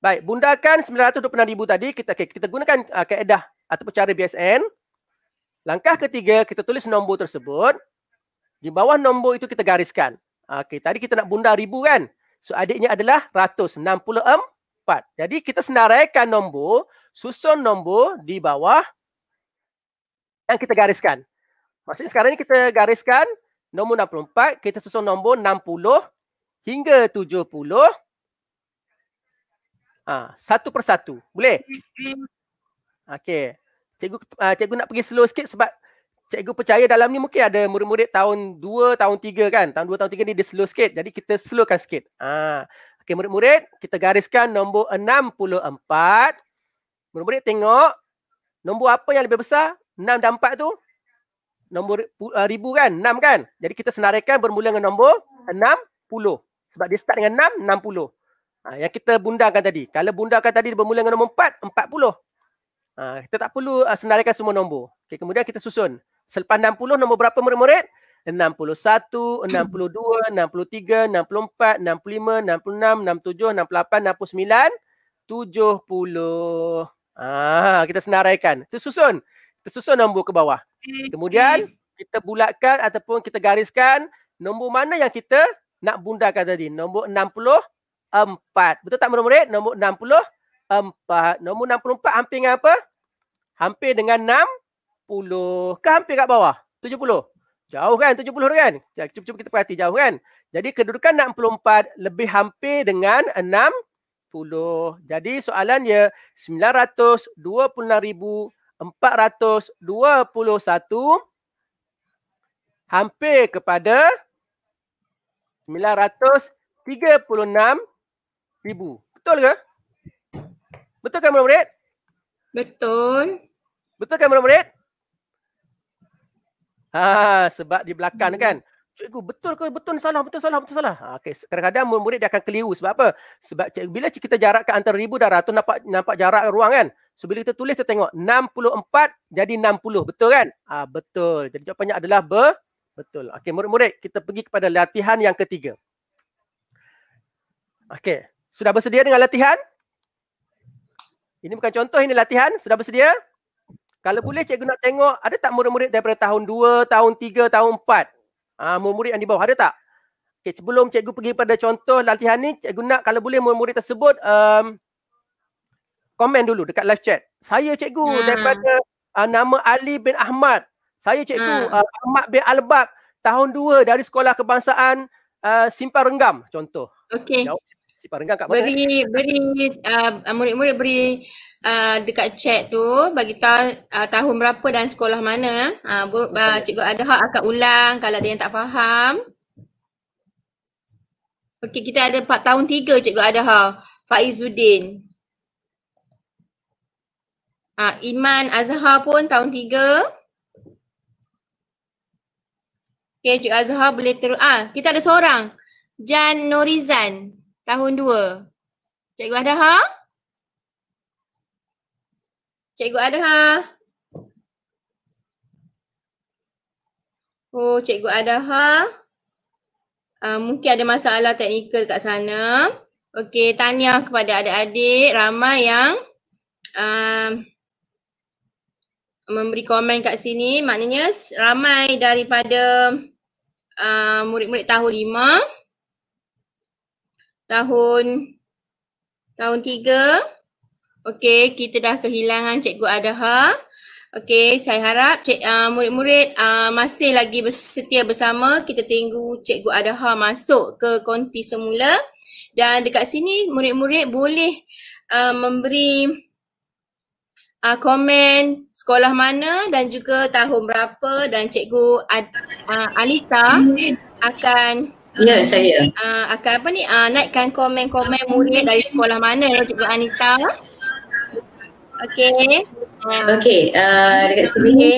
Baik, bundarkan 926,000 tadi. Kita okay, kita gunakan uh, kaedah atau cara BSN. Langkah ketiga, kita tulis nombor tersebut. Di bawah nombor itu kita gariskan. Okay tadi kita nak bunda ribu kan? So adiknya adalah 164. Jadi kita senaraikan nombor, susun nombor di bawah yang kita gariskan. Maksudnya sekarang ni kita gariskan nombor 64, kita susun nombor 60 hingga 70. Ah, ha, satu persatu. Boleh? Hmm, hmm. Okey. Cikgu uh, cikgu nak pergi slow sikit sebab cikgu percaya dalam ni mungkin ada murid-murid tahun 2, tahun 3 kan. Tahun 2, tahun 3 ni dia slow sikit. Jadi kita slowkan sikit. Ah. Ha. Okey murid-murid, kita gariskan nombor 64. Murid-murid tengok nombor apa yang lebih besar? 6 dan 4 tu? Nombor uh, ribu kan? 6 kan? Jadi kita senaraikan bermula dengan nombor 60. Sebab dia start dengan 6, 60. Ah ha, yang kita bundarkan tadi. Kalau bundarkan tadi dia bermula dengan nombor 4, 40. Ah ha, kita tak perlu uh, senaraikan semua nombor. okay kemudian kita susun. Selepas 60 nombor berapa murid-murid? 61, 62, 63, 64, 65, 66, 67, 68, 69, 70. Ah, kita senaraikan. Tersusun, tersusun nombor ke bawah. Kemudian kita bulatkan ataupun kita gariskan nombor mana yang kita nak bundarkan tadi. Nombor 64. Betul tak murid-murid? Nombor 64. Nombor 64 hampir dengan apa? Hampir dengan 6. 70 kan hampir kat bawah 70 jauh kan 70 kan ya, cuba, cuba kita perhati jauh kan jadi kedudukan 64 lebih hampir dengan 60 jadi soalan soalannya 926421 hampir kepada 936000 betul ke betul kan murid betul betul kan murid Ha sebab di belakang hmm. kan. Cikgu betul ke betul salah betul salah betul salah. Ha, okay. kadang-kadang murid dia akan keliru sebab apa? Sebab cikgu bila cikgu kita jarakkan antara ribu dan ratus nampak nampak jarak ruang kan. So bila kita tulis kita tengok 64 jadi 60 betul kan? Ha, betul. Jadi jawapannya adalah be betul. Okey murid-murid kita pergi kepada latihan yang ketiga. Okey. Sudah bersedia dengan latihan? Ini bukan contoh ini latihan. Sudah bersedia? Kalau boleh cikgu nak tengok ada tak murid-murid daripada tahun 2, tahun 3, tahun 4? Ah murid-murid yang di bawah ada tak? Okey sebelum cikgu pergi pada contoh latihan ni cikgu nak kalau boleh murid-murid tersebut um, komen dulu dekat live chat. Saya cikgu hmm. daripada uh, nama Ali bin Ahmad. Saya cikgu hmm. uh, Ahmad bin Albab tahun 2 dari Sekolah Kebangsaan uh, ah, Simpan Renggam contoh. Okey si Parenggang kat beri, mana? Beri uh, murid-murid beri uh, dekat chat tu bagi tahu uh, tahun berapa dan sekolah mana. Uh, uh, Cikgu Adha akan ulang kalau ada yang tak faham. Okey, kita ada empat tahun tiga Cikgu Adha. Faizuddin. Uh, Iman Azhar pun tahun tiga. Okey, Cik Azhar boleh terus. Ah, kita ada seorang. Jan Norizan tahun 2. Cikgu Adha? Cikgu ha? Oh, Cikgu Adha? Uh, ah, mungkin ada masalah teknikal kat sana. Okey, tanya kepada adik-adik ramai yang uh, memberi komen kat sini. Maknanya ramai daripada uh, murid-murid tahun lima tahun tahun 3. Okey, kita dah kehilangan Cikgu Adha. Okey, saya harap cik uh, murid-murid uh, masih lagi setia bersama. Kita tunggu Cikgu Adha masuk ke konti semula. Dan dekat sini murid-murid boleh uh, memberi uh, komen sekolah mana dan juga tahun berapa dan Cikgu Ad, uh, Alita hmm. akan Ya saya. Ah akan apa ni Ah naikkan komen-komen murid dari sekolah mana ya Cikgu Anita. Okey. Uh, Okey uh, dekat sini. Okay.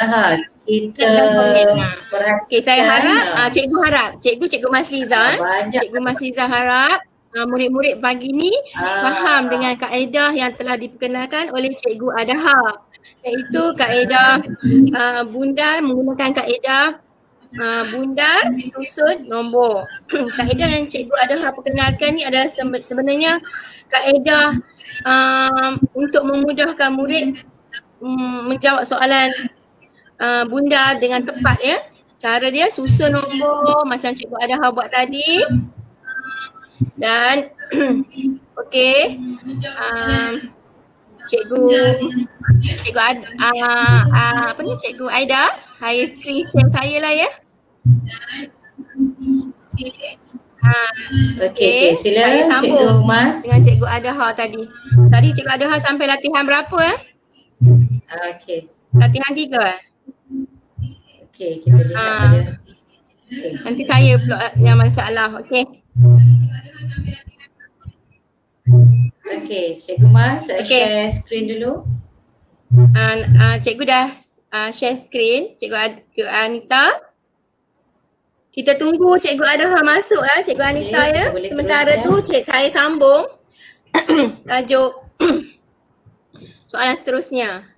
Aha, kita ah. perhatikan. Okey saya harap uh, Cikgu harap Cikgu Cikgu Masliza. Eh. Cikgu Masliza harap uh, murid-murid pagi ni uh. faham dengan kaedah yang telah diperkenalkan oleh Cikgu Adha. Iaitu kaedah uh, bunda menggunakan kaedah uh, bunda susun nombor. kaedah yang cikgu ada perkenalkan ni adalah sebenarnya kaedah ah, uh, untuk memudahkan murid um, menjawab soalan uh, bunda dengan tepat ya. Cara dia susun nombor macam cikgu ada buat tadi. Dan okey. Uh, cikgu cikgu Ad, uh, uh, apa ni cikgu Aida saya screen share saya lah ya Ha. Okey, okay. okay. sila Saya sambung Cikgu Mas. Dengan Cikgu Adha tadi. Tadi Cikgu Adha sampai latihan berapa? Eh? Okey. Latihan tiga? Okey, kita lihat ha. okay. Nanti saya pula yang masalah. Okey. Okay, Cikgu Mas, eh, okay. share screen dulu. Uh, uh, Cikgu dah uh, share screen. Cikgu, Ad- Cikgu Anita. Kita tunggu Cikgu Adha masuk ya, Cikgu okay, Anita ya. ya. Sementara tu ya. Cik saya sambung tajuk soalan seterusnya.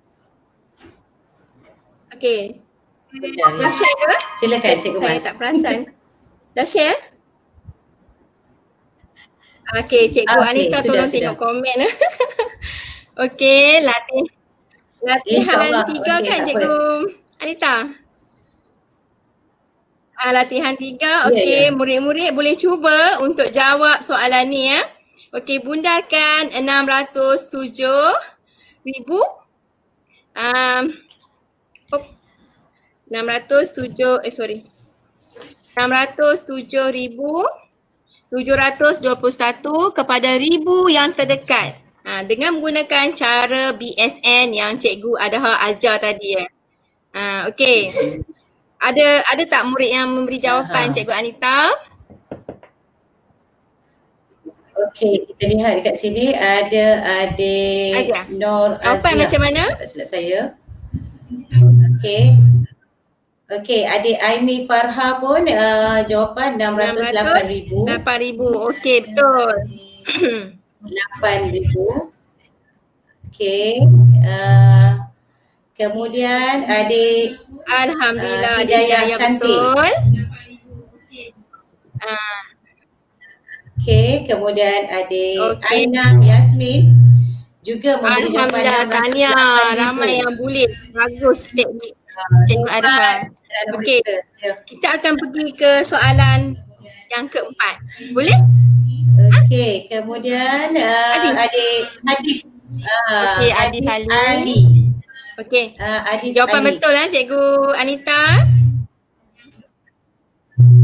Okay, Dah share ke? Silakan Cikgu Mas. Saya tak perasan. Dah share? Okey, Cikgu okay, Anita sudah, tolong sudah. tengok komen. Okay, latih. latihan tiga okay, kan Cikgu Anita? Ah, latihan tiga, ya, Okay, yeah, yeah. murid-murid boleh cuba untuk jawab soalan ni ya. Okay, bundarkan enam ratus tujuh ribu. Um, oh, tujuh. eh sorry. enam ratus tujuh ribu 721 kepada ribu yang terdekat ha, dengan menggunakan cara BSN yang cikgu Adha ajar tadi ya. Ha, okay. Ada ada tak murid yang memberi jawapan Aha. cikgu Anita? Okay, kita lihat dekat sini ada ada Nor Nur Azia. Apa macam mana? Tak silap saya. Hmm. Okay. Okey, adik Aimi Farha pun uh, jawapan 608,000. 608,000. Okey, betul. 8,000. Okey. Uh, kemudian adik Alhamdulillah, uh, yang adik cantik. Betul. Ah. Okey, kemudian ada okay. Aina Yasmin juga memberi jawapan. Alhamdulillah, tahniah. Ramai yang boleh. Bagus teknik. Encik Nur Arifah. Okey. Ya. Kita akan pergi ke soalan yang keempat. Boleh? Okey. Kemudian uh, Adik. Adik. Adik. Uh, Okey. Adi Ali. Ali. Okey. Uh, Adik Jawapan Ali. betul lah Cikgu Anita.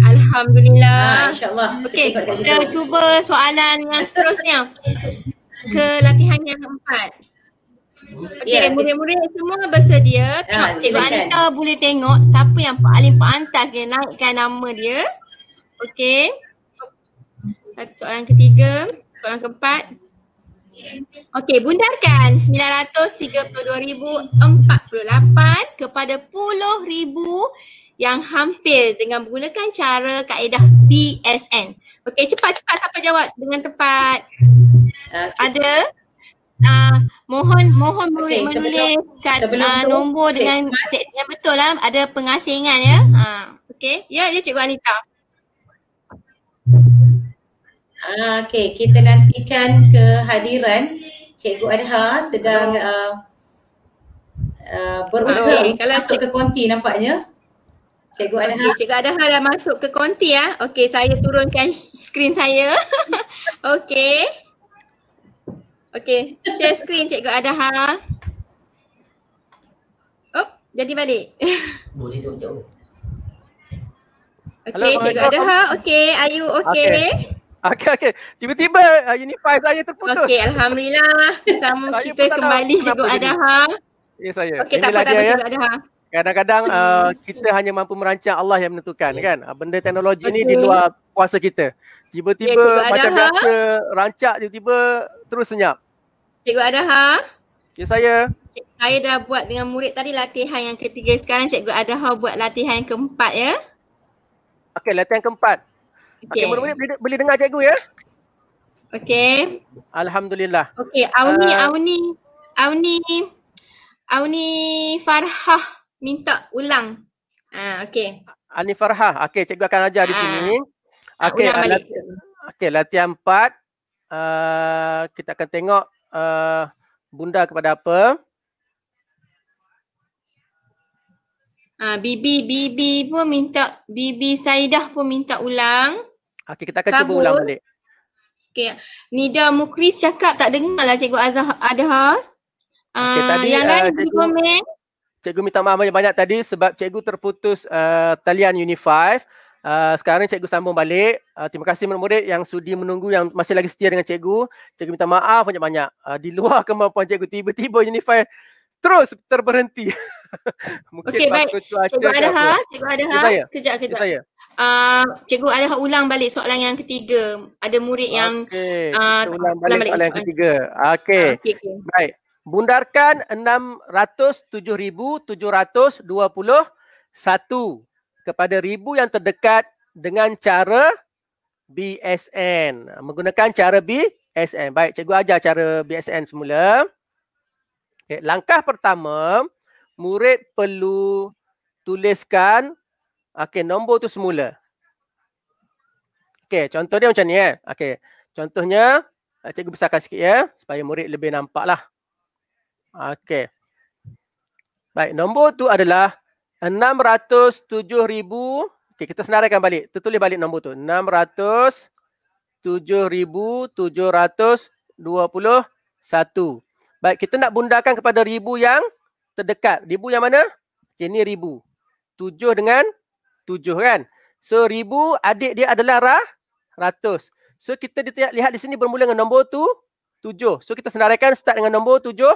Alhamdulillah. Ah, InsyaAllah. Okey. Kita, kita cuba soalan yang seterusnya. Ke latihan yang keempat. Okay, yeah. murid-murid semua bersedia. Ah, Cik ah, Anita boleh tengok siapa yang paling pantas dia naikkan nama dia. Okay. Soalan ketiga, soalan keempat. Okay, bundarkan $932,048 kepada $10,000 yang hampir dengan menggunakan cara kaedah BSN. Okay, cepat-cepat siapa jawab dengan tepat. Okay. Ada? Ada? Ah, hmm. mohon mohon okay, menulis sebelum, uh, nombor cik, dengan cik, yang betul lah ada pengasingan ya. Ha okey. Ya ya cikgu Anita. Ah okey kita nantikan kehadiran cikgu Adha sedang uh, uh, berusaha okay, kalau masuk ke konti nampaknya. Cikgu Adha. Okay, cikgu Adha dah masuk ke konti ya. Okey saya turunkan skrin saya. okey. Okay, share screen Cikgu Adha. Oh, jadi balik. Boleh duduk jauh. Okay, Hello, Cikgu Adha. Okay, are you okay? okay. Okay, okay. Tiba-tiba uh, Unify saya terputus. Okay, Alhamdulillah. Sama kita kembali Cikgu Adha. Ya, yeah, saya. Okay, Inilah tak apa-apa ya. Cikgu Adha. Kadang-kadang uh, kita hanya mampu merancang Allah yang menentukan ya. kan. Ah, benda teknologi okay. ni di luar kuasa kita. Tiba-tiba okay, ya, macam biasa rancak tiba-tiba terus senyap. Cikgu ada ha? Ya saya. Saya dah buat dengan murid tadi latihan yang ketiga. Sekarang Cikgu ada ha buat latihan yang keempat ya. Okey, latihan keempat. Okey, okay, murid-murid boleh, boleh dengar cikgu ya? Okey. Alhamdulillah. Okey, Auni, uh, Auni, Auni, Auni Farhah minta ulang. Ah, uh, okey. Ani Farhah. Okey, cikgu akan ajar di ah. sini. Ah, okey, uh, lati- okay, latihan empat uh, kita akan tengok uh, bunda kepada apa. Ah, Bibi, Bibi pun minta, Bibi Saidah pun minta ulang. Okey, kita akan Kabul. cuba ulang balik. Okey, Nida Mukris cakap tak dengar lah Cikgu Azhar Adha. Ah, okay, yang lain di komen. Cikgu minta maaf banyak-banyak tadi sebab Cikgu terputus uh, talian Unify. Ah, sekarang cikgu sambung balik. Uh, terima kasih murid-murid yang sudi menunggu yang masih lagi setia dengan cikgu. Cikgu minta maaf banyak-banyak. Uh, di luar kemampuan cikgu tiba-tiba Unify terus terberhenti. Mungkin okay, baik. Cikgu Adha, cikgu Adha, cikgu Adha. Kejap, kejap. saya. Uh, cikgu Adha ulang balik soalan yang ketiga. Ada murid okay. yang uh, ulang, balik ulang balik soalan yang ketiga. Okey. Okay, okay. Baik. Bundarkan 607,721 kepada ribu yang terdekat dengan cara BSN. Menggunakan cara BSN. Baik, cikgu ajar cara BSN semula. Okay, langkah pertama, murid perlu tuliskan okay, nombor tu semula. Okay, contoh dia macam ni. Eh. Okay, contohnya, eh, cikgu besarkan sikit ya. Supaya murid lebih nampak lah. Okay. Baik, nombor tu adalah 607,000. Okey, kita senaraikan balik. Tertulis balik nombor tu. 607,721. Baik, kita nak bundarkan kepada ribu yang terdekat. Ribu yang mana? Okey, ni ribu. tujuh dengan tujuh kan? So, ribu adik dia adalah rah, ratus. So, kita lihat di sini bermula dengan nombor tu, tujuh. So, kita senaraikan start dengan nombor tujuh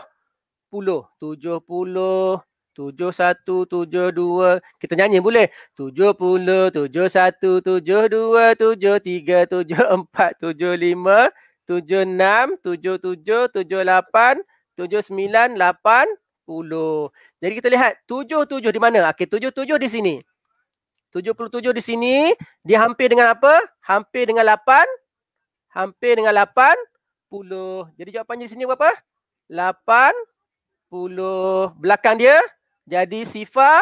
puluh tujuh puluh. Tujuh satu, tujuh dua. Kita nyanyi boleh? Tujuh puluh, tujuh satu, tujuh dua, tujuh tiga, tujuh empat, tujuh lima, tujuh enam, tujuh tujuh, tujuh lapan, tujuh sembilan, lapan, puluh. Jadi kita lihat tujuh tujuh di mana? Okey, tujuh tujuh di sini. Tujuh puluh tujuh di sini. Dia hampir dengan apa? Hampir dengan lapan. Hampir dengan lapan, puluh. Jadi jawapannya di sini berapa? Lapan, puluh. Belakang dia? Jadi sifar,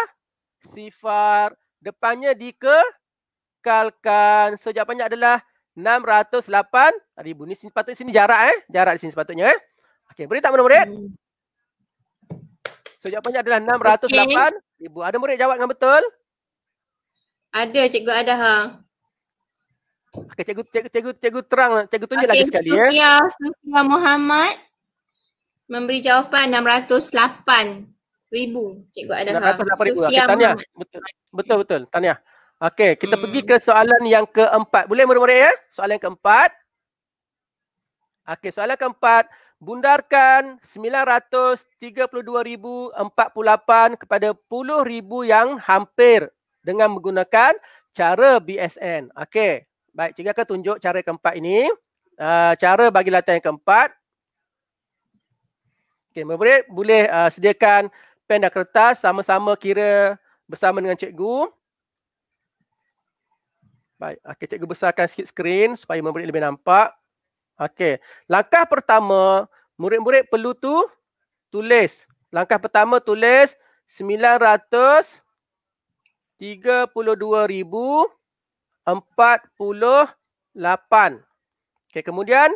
sifar depannya dikekalkan. So jawapannya adalah 608 ribu. Ni sini, sepatutnya sini jarak eh. Jarak di sini sepatutnya eh. Okey, boleh tak murid-murid? Hmm. So jawapannya adalah 608 okay. ribu. Ada murid jawab dengan betul? Ada cikgu ada ha. Okey, cikgu, cikgu, cikgu, cikgu terang, cikgu tunjuk okay, lagi sekali Sufya, eh. Sufia Muhammad memberi jawapan 608 ribu cikgu Adha. Nak kata Okay, tanya. Betul, betul betul. Tanya. Okey, kita hmm. pergi ke soalan yang keempat. Boleh murid-murid ya? Soalan yang keempat. Okey, soalan keempat. Bundarkan 932,048 kepada 10,000 yang hampir dengan menggunakan cara BSN. Okey. Baik, cikgu akan tunjuk cara keempat ini. Uh, cara bagi latihan keempat. Okey, murid-murid boleh uh, sediakan pen dan kertas sama-sama kira bersama dengan cikgu. Baik, okay, cikgu besarkan sikit skrin supaya murid lebih nampak. Okey, langkah pertama murid-murid perlu tu tulis. Langkah pertama tulis 932,048. Okey, kemudian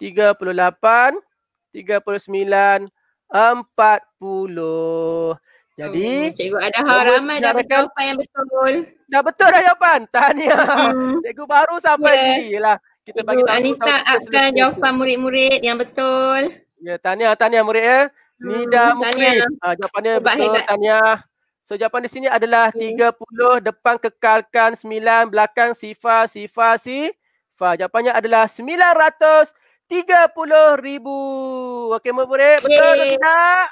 38, 39, 40. Jadi oh, Cikgu ada ramai dah betul apa yang betul. Dah betul dah jawapan. Tahniah. Hmm. Cikgu baru sampai yeah. sini lah. Kita Cikgu bagi Anita akan jawapan murid-murid yang betul. Ya, tahniah tahniah murid ya. Hmm, Nida hmm, Mukris. Ah, jawapannya Hebat betul hebat. tahniah. So jawapan di sini adalah okay. Hmm. 30 depan kekalkan 9 belakang sifar sifar si. Fa jawapannya adalah 900 30,000. Okey, murid-murid. Betul atau tidak?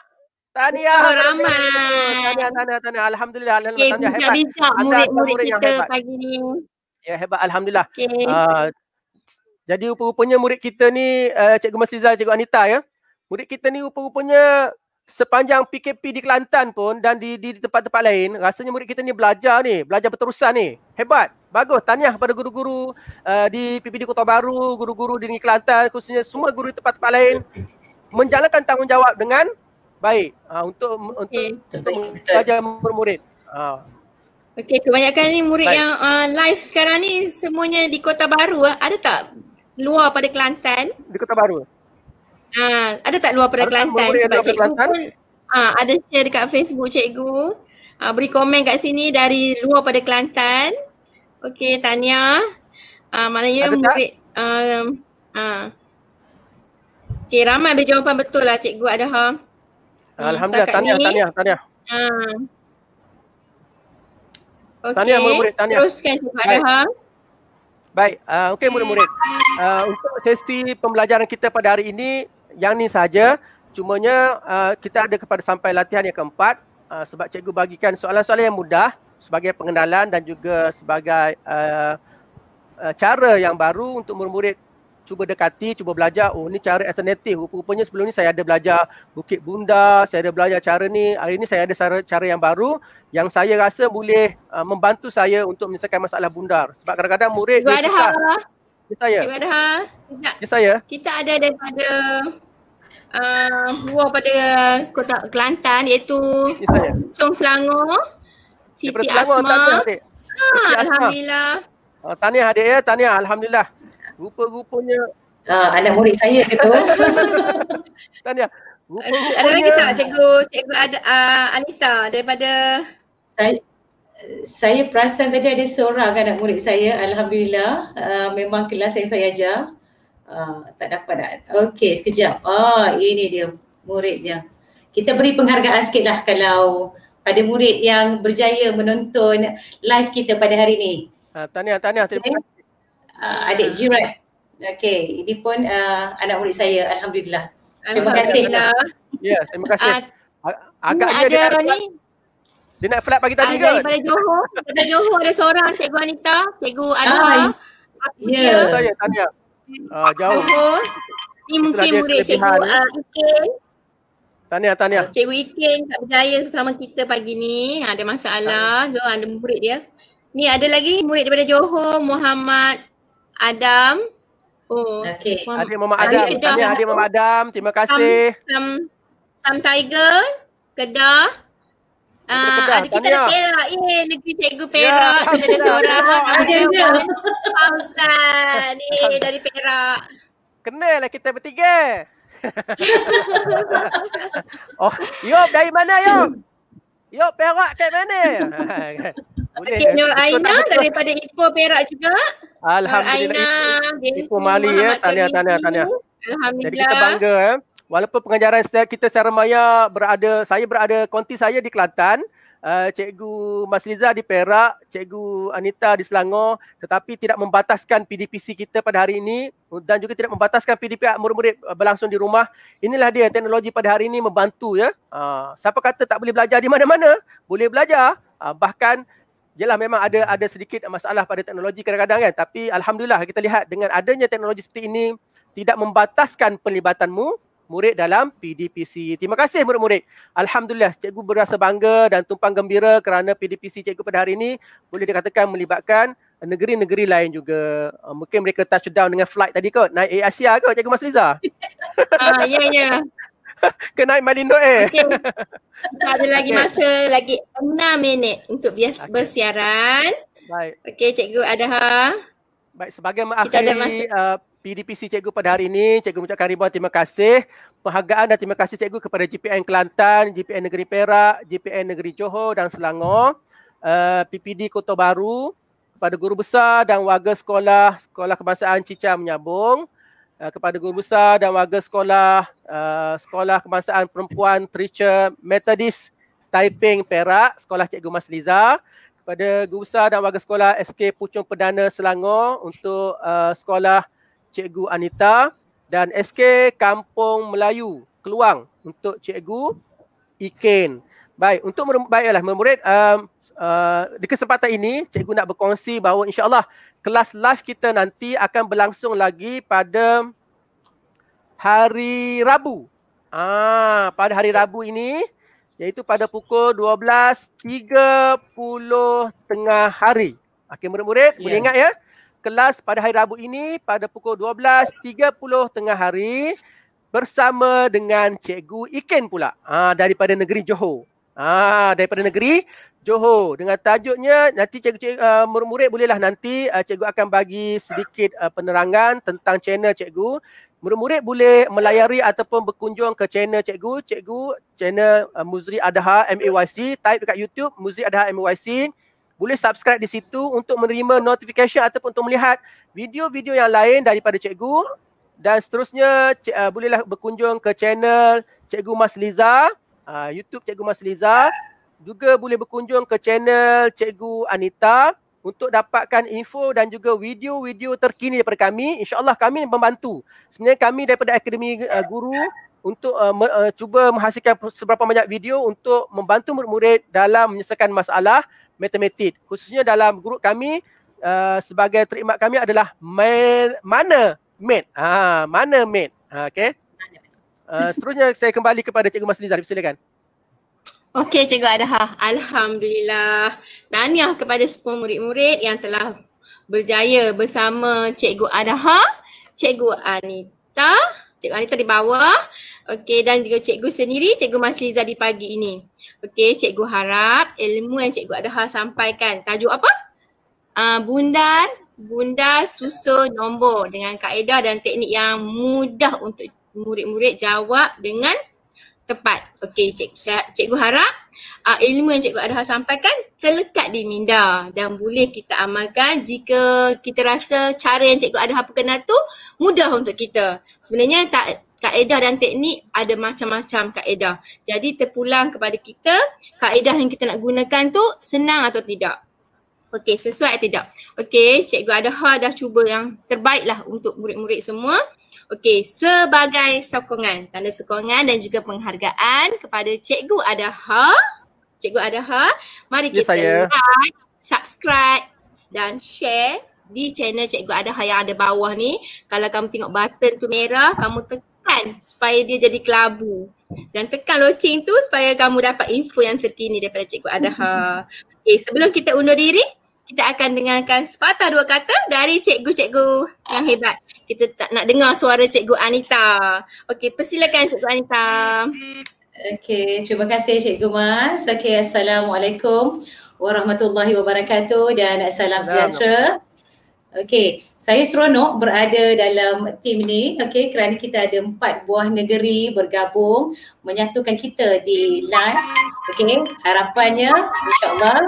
Tahniah. Oh, ramai. Tahniah, tahniah, Alhamdulillah. Alhamdulillah. Okay, tahniah, hebat. Murid-murid kita yang hebat. pagi ni. Ya, hebat. Alhamdulillah. Okay. Uh, ah, jadi rupa-rupanya murid kita ni uh, Cikgu Masliza, Cikgu Anita ya. Murid kita ni rupa-rupanya sepanjang PKP di Kelantan pun dan di, di tempat-tempat lain, rasanya murid kita ni belajar ni, belajar berterusan ni. Hebat. Bagus. Tahniah pada guru-guru uh, di PPD Kota Baru, guru-guru di negeri Kelantan, khususnya semua guru tempat-tempat lain menjalankan tanggungjawab dengan baik uh, untuk okay. untuk Betul. belajar murid-murid. Uh. Ha. Okey, kebanyakan ni murid baik. yang uh, live sekarang ni semuanya di Kota Baru. Ah. Ada tak luar pada Kelantan? Di Kota Baru. Ah, ada tak luar pada ada Kelantan sebab cikgu Kelantan? pun ah, ada share dekat Facebook cikgu. Ah, beri komen kat sini dari luar pada Kelantan. Okey, Tania. Ah, maknanya ada murid. Um, ah. Okey, ramai berjawapan betul lah cikgu ada ha. Hmm, Alhamdulillah, Tania, ni. Tania, Tania. Ah. Okay. murid-murid, Tania. Teruskan cikgu ada ha. Baik, uh, okey murid-murid. Uh, untuk sesi pembelajaran kita pada hari ini, yang ni saja cumanya uh, kita ada kepada sampai latihan yang keempat uh, sebab cikgu bagikan soalan-soalan yang mudah sebagai pengenalan dan juga sebagai uh, uh, cara yang baru untuk murid-murid cuba dekati, cuba belajar. Oh, ni cara alternatif. Rupanya sebelum ni saya ada belajar Bukit Bunda, saya ada belajar cara ni. Hari ni saya ada cara, cara yang baru yang saya rasa boleh uh, membantu saya untuk menyelesaikan masalah bundar. Sebab kadang-kadang murid... Juga ada Ya saya. Gimana ha? Ya saya. Kita ada daripada uh, buah pada kota Kelantan iaitu Cung Selangor. Siti Asma. tanya, ha, ah, Siti Alhamdulillah. Asma. Uh, tahniah adik ya. Tahniah. Alhamdulillah. Rupa-rupanya. Uh, anak murid saya ke tu. tahniah. Rupa-rupanya. Ada lagi tak cikgu? Cikgu ada, uh, Anita daripada. Saya, saya perasan tadi ada seorang anak murid saya alhamdulillah uh, memang kelas yang saya ajar uh, tak dapat dah. Okey sekejap. Oh ini dia muridnya. Kita beri penghargaan sikitlah kalau pada murid yang berjaya menonton live kita pada hari ini. Uh, tahniah tahniah terima kasih. Eh? Okay. Uh, adik ah. Jirat. Okey ini pun uh, anak murid saya alhamdulillah. Terima kasih. Ya, terima kasih. Ah, agaknya ada dia Ada... Dia nak flat pagi tadi ah, ke? Dari Johor. Dari Johor ada seorang cikgu wanita. Cikgu Anwar. Ah, ya. Yeah. Saya tanya. Uh, ah, jauh. Johor. mungkin murid cikgu uh, Iken. Tanya, tanya. Cikgu Iken tak berjaya bersama kita pagi ni. Ha, ada masalah. Tanya. So, ada murid dia. Ni ada lagi murid daripada Johor. Muhammad Adam. Oh, Okey, Adik Muhammad Adam. Adik tanya Adam. adik Muhammad Adam. Terima kasih. Sam, Sam Tiger. Kedah. Ah, ada kita ada Perak. Ye, eh, negeri cikgu ya, Perak. Ya, ada seorang. Ada je. Ni dari Perak. Kenalah kita bertiga. oh, Yop dari mana Yop? Yop Perak kat mana? Boleh. Okay, Nur Aina daripada Ipoh Perak juga. Alhamdulillah. Aina, Ipoh Mali ya. Tahniah, tahniah, tahniah. Alhamdulillah. Jadi kita bangga Eh walaupun pengajaran kita secara maya berada saya berada konti saya di Kelantan uh, cikgu Masliza di Perak cikgu Anita di Selangor tetapi tidak membataskan PDPC kita pada hari ini dan juga tidak membataskan PDP murid-murid eh, berlangsung di rumah inilah dia teknologi pada hari ini membantu ya uh, siapa kata tak boleh belajar di mana-mana boleh belajar uh, bahkan Yalah memang ada ada sedikit masalah pada teknologi kadang-kadang kan tapi alhamdulillah kita lihat dengan adanya teknologi seperti ini tidak membataskan pelibatanmu murid dalam PDPC. Terima kasih murid-murid. Alhamdulillah cikgu berasa bangga dan tumpang gembira kerana PDPC cikgu pada hari ini boleh dikatakan melibatkan negeri-negeri lain juga. Uh, mungkin mereka touch down dengan flight tadi kot. Naik Air Asia kot cikgu Mas Liza. uh, ya ya. Kena naik Malindo eh. Okay. Ada lagi okay. masa lagi enam minit untuk bias okay. bersiaran. Baik. Okey cikgu Adha. Baik sebagai mengakhiri Uh, PDPC cikgu pada hari ini. Cikgu mengucapkan ribuan terima kasih. Penghargaan dan terima kasih cikgu kepada JPN Kelantan, JPN Negeri Perak, JPN Negeri Johor dan Selangor, uh, eh, PPD Kota Baru, kepada guru besar dan warga sekolah, Sekolah Kebangsaan Cica Menyabung, uh, eh, kepada guru besar dan warga sekolah, uh, Sekolah Kebangsaan Perempuan Teacher Methodist Taiping Perak, Sekolah Cikgu Mas Liza, kepada guru besar dan warga sekolah SK Pucung Perdana Selangor untuk uh, sekolah Cikgu Anita dan SK Kampung Melayu Keluang untuk Cikgu Iken. Baik, untuk baiklah murid um, uh, di kesempatan ini cikgu nak berkongsi bahawa insya-Allah kelas live kita nanti akan berlangsung lagi pada hari Rabu. Ah, pada hari Rabu ini iaitu pada pukul 12.30 tengah hari. Okey murid-murid, yeah. boleh ya. ingat ya? kelas pada hari Rabu ini pada pukul 12.30 tengah hari bersama dengan Cikgu Iken pula ha, daripada negeri Johor. Ha, daripada negeri Johor dengan tajuknya nanti cikgu, cikgu uh, murid-murid bolehlah nanti uh, cikgu akan bagi sedikit uh, penerangan tentang channel cikgu. Murid-murid boleh melayari ataupun berkunjung ke channel cikgu. Cikgu channel uh, Muzri Adha MAYC type dekat YouTube Muzri Adha MAYC boleh subscribe di situ untuk menerima notifikasi ataupun untuk melihat video-video yang lain daripada cikgu dan seterusnya cik, uh, bolehlah berkunjung ke channel cikgu Mas Liza uh, YouTube cikgu Mas Liza juga boleh berkunjung ke channel cikgu Anita untuk dapatkan info dan juga video-video terkini daripada kami insyaallah kami membantu sebenarnya kami daripada akademi uh, guru untuk uh, me, uh, cuba menghasilkan seberapa banyak video untuk membantu murid-murid dalam menyelesaikan masalah matematik khususnya dalam grup kami uh, sebagai trademark kami adalah man, mana mat ha mana mat ha, okey uh, seterusnya saya kembali kepada cikgu Masli Zarif silakan okey cikgu Adha alhamdulillah tahniah kepada semua murid-murid yang telah berjaya bersama cikgu Adha cikgu Anita cikgu Anita di bawah Okey dan juga cikgu sendiri, cikgu Masliza di pagi ini. Okey, cikgu harap ilmu yang cikgu ada hal sampaikan. Tajuk apa? Uh, Bunda bundar susun nombor dengan kaedah dan teknik yang mudah untuk murid-murid jawab dengan tepat. Okey, cik, cikgu harap uh, ilmu yang cikgu ada hal sampaikan terlekat di minda dan boleh kita amalkan jika kita rasa cara yang cikgu ada hal perkenal tu mudah untuk kita. Sebenarnya tak kaedah dan teknik ada macam-macam kaedah. Jadi terpulang kepada kita kaedah yang kita nak gunakan tu senang atau tidak. Okey sesuai atau tidak. Okey cikgu Adha dah cuba yang terbaik lah untuk murid-murid semua. Okey sebagai sokongan, tanda sokongan dan juga penghargaan kepada cikgu Adha. Cikgu Adha, mari ya, kita ya, like, subscribe dan share di channel Cikgu Adha yang ada bawah ni. Kalau kamu tengok button tu merah, kamu tekan tekan supaya dia jadi kelabu dan tekan loceng tu supaya kamu dapat info yang terkini daripada Cikgu Adha. Okay, sebelum kita undur diri, kita akan dengarkan sepatah dua kata dari cikgu-cikgu yang hebat. Kita tak nak dengar suara cikgu Anita. Okey, persilakan cikgu Anita. Okey, terima kasih cikgu Mas. Okey, assalamualaikum warahmatullahi wabarakatuh dan salam sejahtera. Nah, Okey, saya seronok berada dalam tim ni okey kerana kita ada empat buah negeri bergabung menyatukan kita di live. Okey, harapannya insya-Allah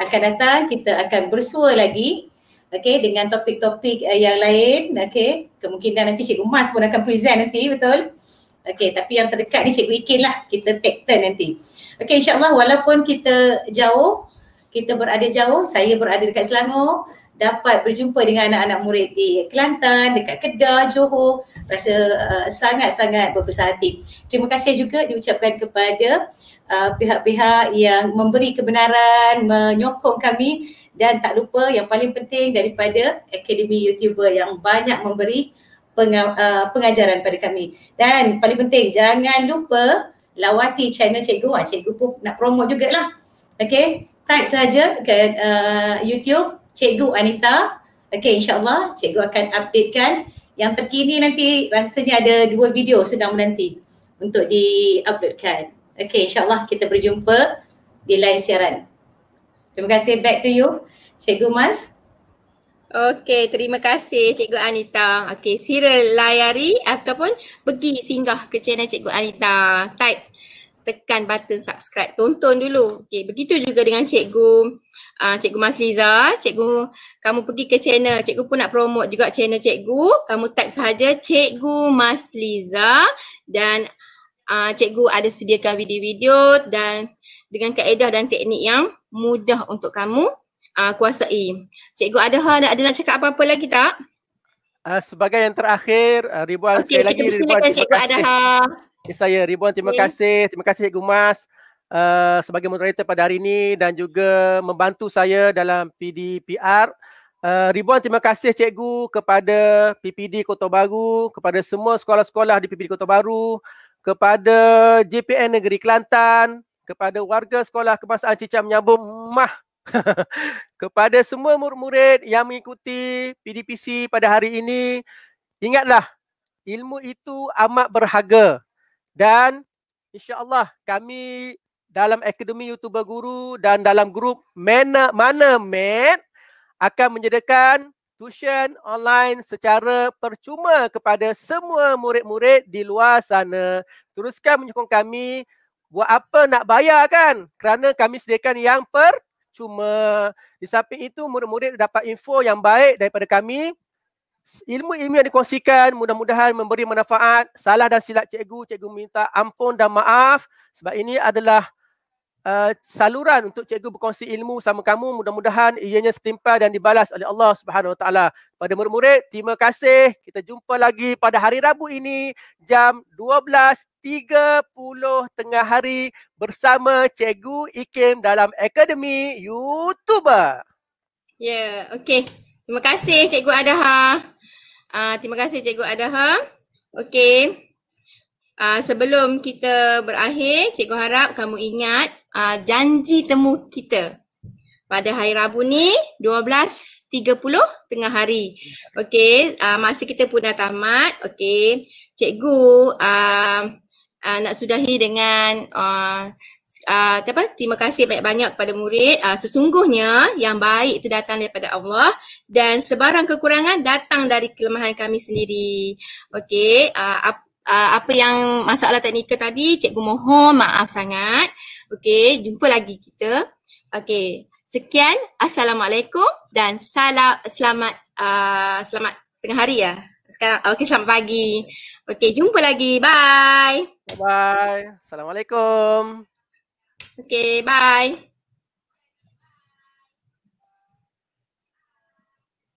akan datang kita akan bersua lagi okey dengan topik-topik uh, yang lain okey. Kemungkinan nanti Cikgu Mas pun akan present nanti betul? Okey, tapi yang terdekat ni Cikgu Ikin lah kita take turn nanti. Okey, Insyaallah walaupun kita jauh kita berada jauh, saya berada dekat Selangor, dapat berjumpa dengan anak-anak murid di Kelantan, dekat Kedah, Johor. Rasa uh, sangat-sangat uh, berbesar hati. Terima kasih juga diucapkan kepada uh, pihak-pihak yang memberi kebenaran, menyokong kami dan tak lupa yang paling penting daripada Akademi YouTuber yang banyak memberi peng- uh, pengajaran pada kami. Dan paling penting jangan lupa lawati channel Cikgu. Ah, cikgu pun nak promote jugalah. Okay, type saja ke uh, YouTube Cikgu Anita. Okay, insyaAllah cikgu akan updatekan yang terkini nanti rasanya ada dua video sedang menanti untuk diuploadkan. Okay, insyaAllah kita berjumpa di lain siaran. Terima kasih. Back to you, Cikgu Mas. Okay, terima kasih Cikgu Anita. Okay, sila layari ataupun pergi singgah ke channel Cikgu Anita. Type, tekan button subscribe. Tonton dulu. Okay, begitu juga dengan Cikgu uh, Cikgu Masliza, Cikgu kamu pergi ke channel, Cikgu pun nak promote juga channel Cikgu. Kamu type saja Cikgu Liza dan uh, Cikgu ada sediakan video-video dan dengan kaedah dan teknik yang mudah untuk kamu uh, kuasai. Cikgu ada hal nak ada nak cakap apa-apa lagi tak? Uh, sebagai yang terakhir, uh, ribuan okay, sekali lagi ribuan ada Adha. Saya ribuan terima okay. kasih. Terima kasih Cikgu Mas uh, sebagai moderator pada hari ini dan juga membantu saya dalam PDPR. Uh, eh, ribuan terima kasih cikgu kepada PPD Kota Baru, kepada semua sekolah-sekolah di PPD Kota Baru, kepada JPN Negeri Kelantan, kepada warga sekolah kebangsaan Cicam Menyambung Mah, kepada semua murid-murid yang mengikuti PDPC pada hari ini, ingatlah ilmu itu amat berharga dan insyaallah kami dalam akademi YouTuber guru dan dalam grup mana mana med akan menyediakan tuition online secara percuma kepada semua murid-murid di luar sana. Teruskan menyokong kami. Buat apa nak bayar kan? Kerana kami sediakan yang percuma. Di samping itu, murid-murid dapat info yang baik daripada kami. Ilmu-ilmu yang dikongsikan mudah-mudahan memberi manfaat. Salah dan silap cikgu, cikgu minta ampun dan maaf. Sebab ini adalah Eh, saluran untuk cikgu berkongsi ilmu sama kamu mudah-mudahan ianya setimpal dan dibalas oleh Allah Subhanahu Wa Taala. Pada murid-murid, terima kasih. Kita jumpa lagi pada hari Rabu ini jam 12.30 tengah hari bersama cikgu Ikim dalam Akademi YouTuber. Ya, yeah, okey. Terima kasih cikgu Adha. Uh, ah, terima kasih cikgu Adha. Okey. Uh, sebelum kita berakhir, cikgu harap kamu ingat uh, janji temu kita pada hari Rabu ni 12.30 tengah hari. Okey, uh, masa kita pun dah tamat. Okey, cikgu uh, uh, nak sudahi dengan uh, uh, terima kasih banyak-banyak kepada murid. Uh, sesungguhnya yang baik itu datang daripada Allah dan sebarang kekurangan datang dari kelemahan kami sendiri. Okey, uh, uh, apa yang masalah teknikal tadi, cikgu mohon maaf sangat. Okey, jumpa lagi kita. Okey, sekian. Assalamualaikum dan salam selamat uh, selamat tengah hari ya. Sekarang ah, okey selamat pagi. Okey, jumpa lagi. Bye. Bye. Assalamualaikum. Okey, bye.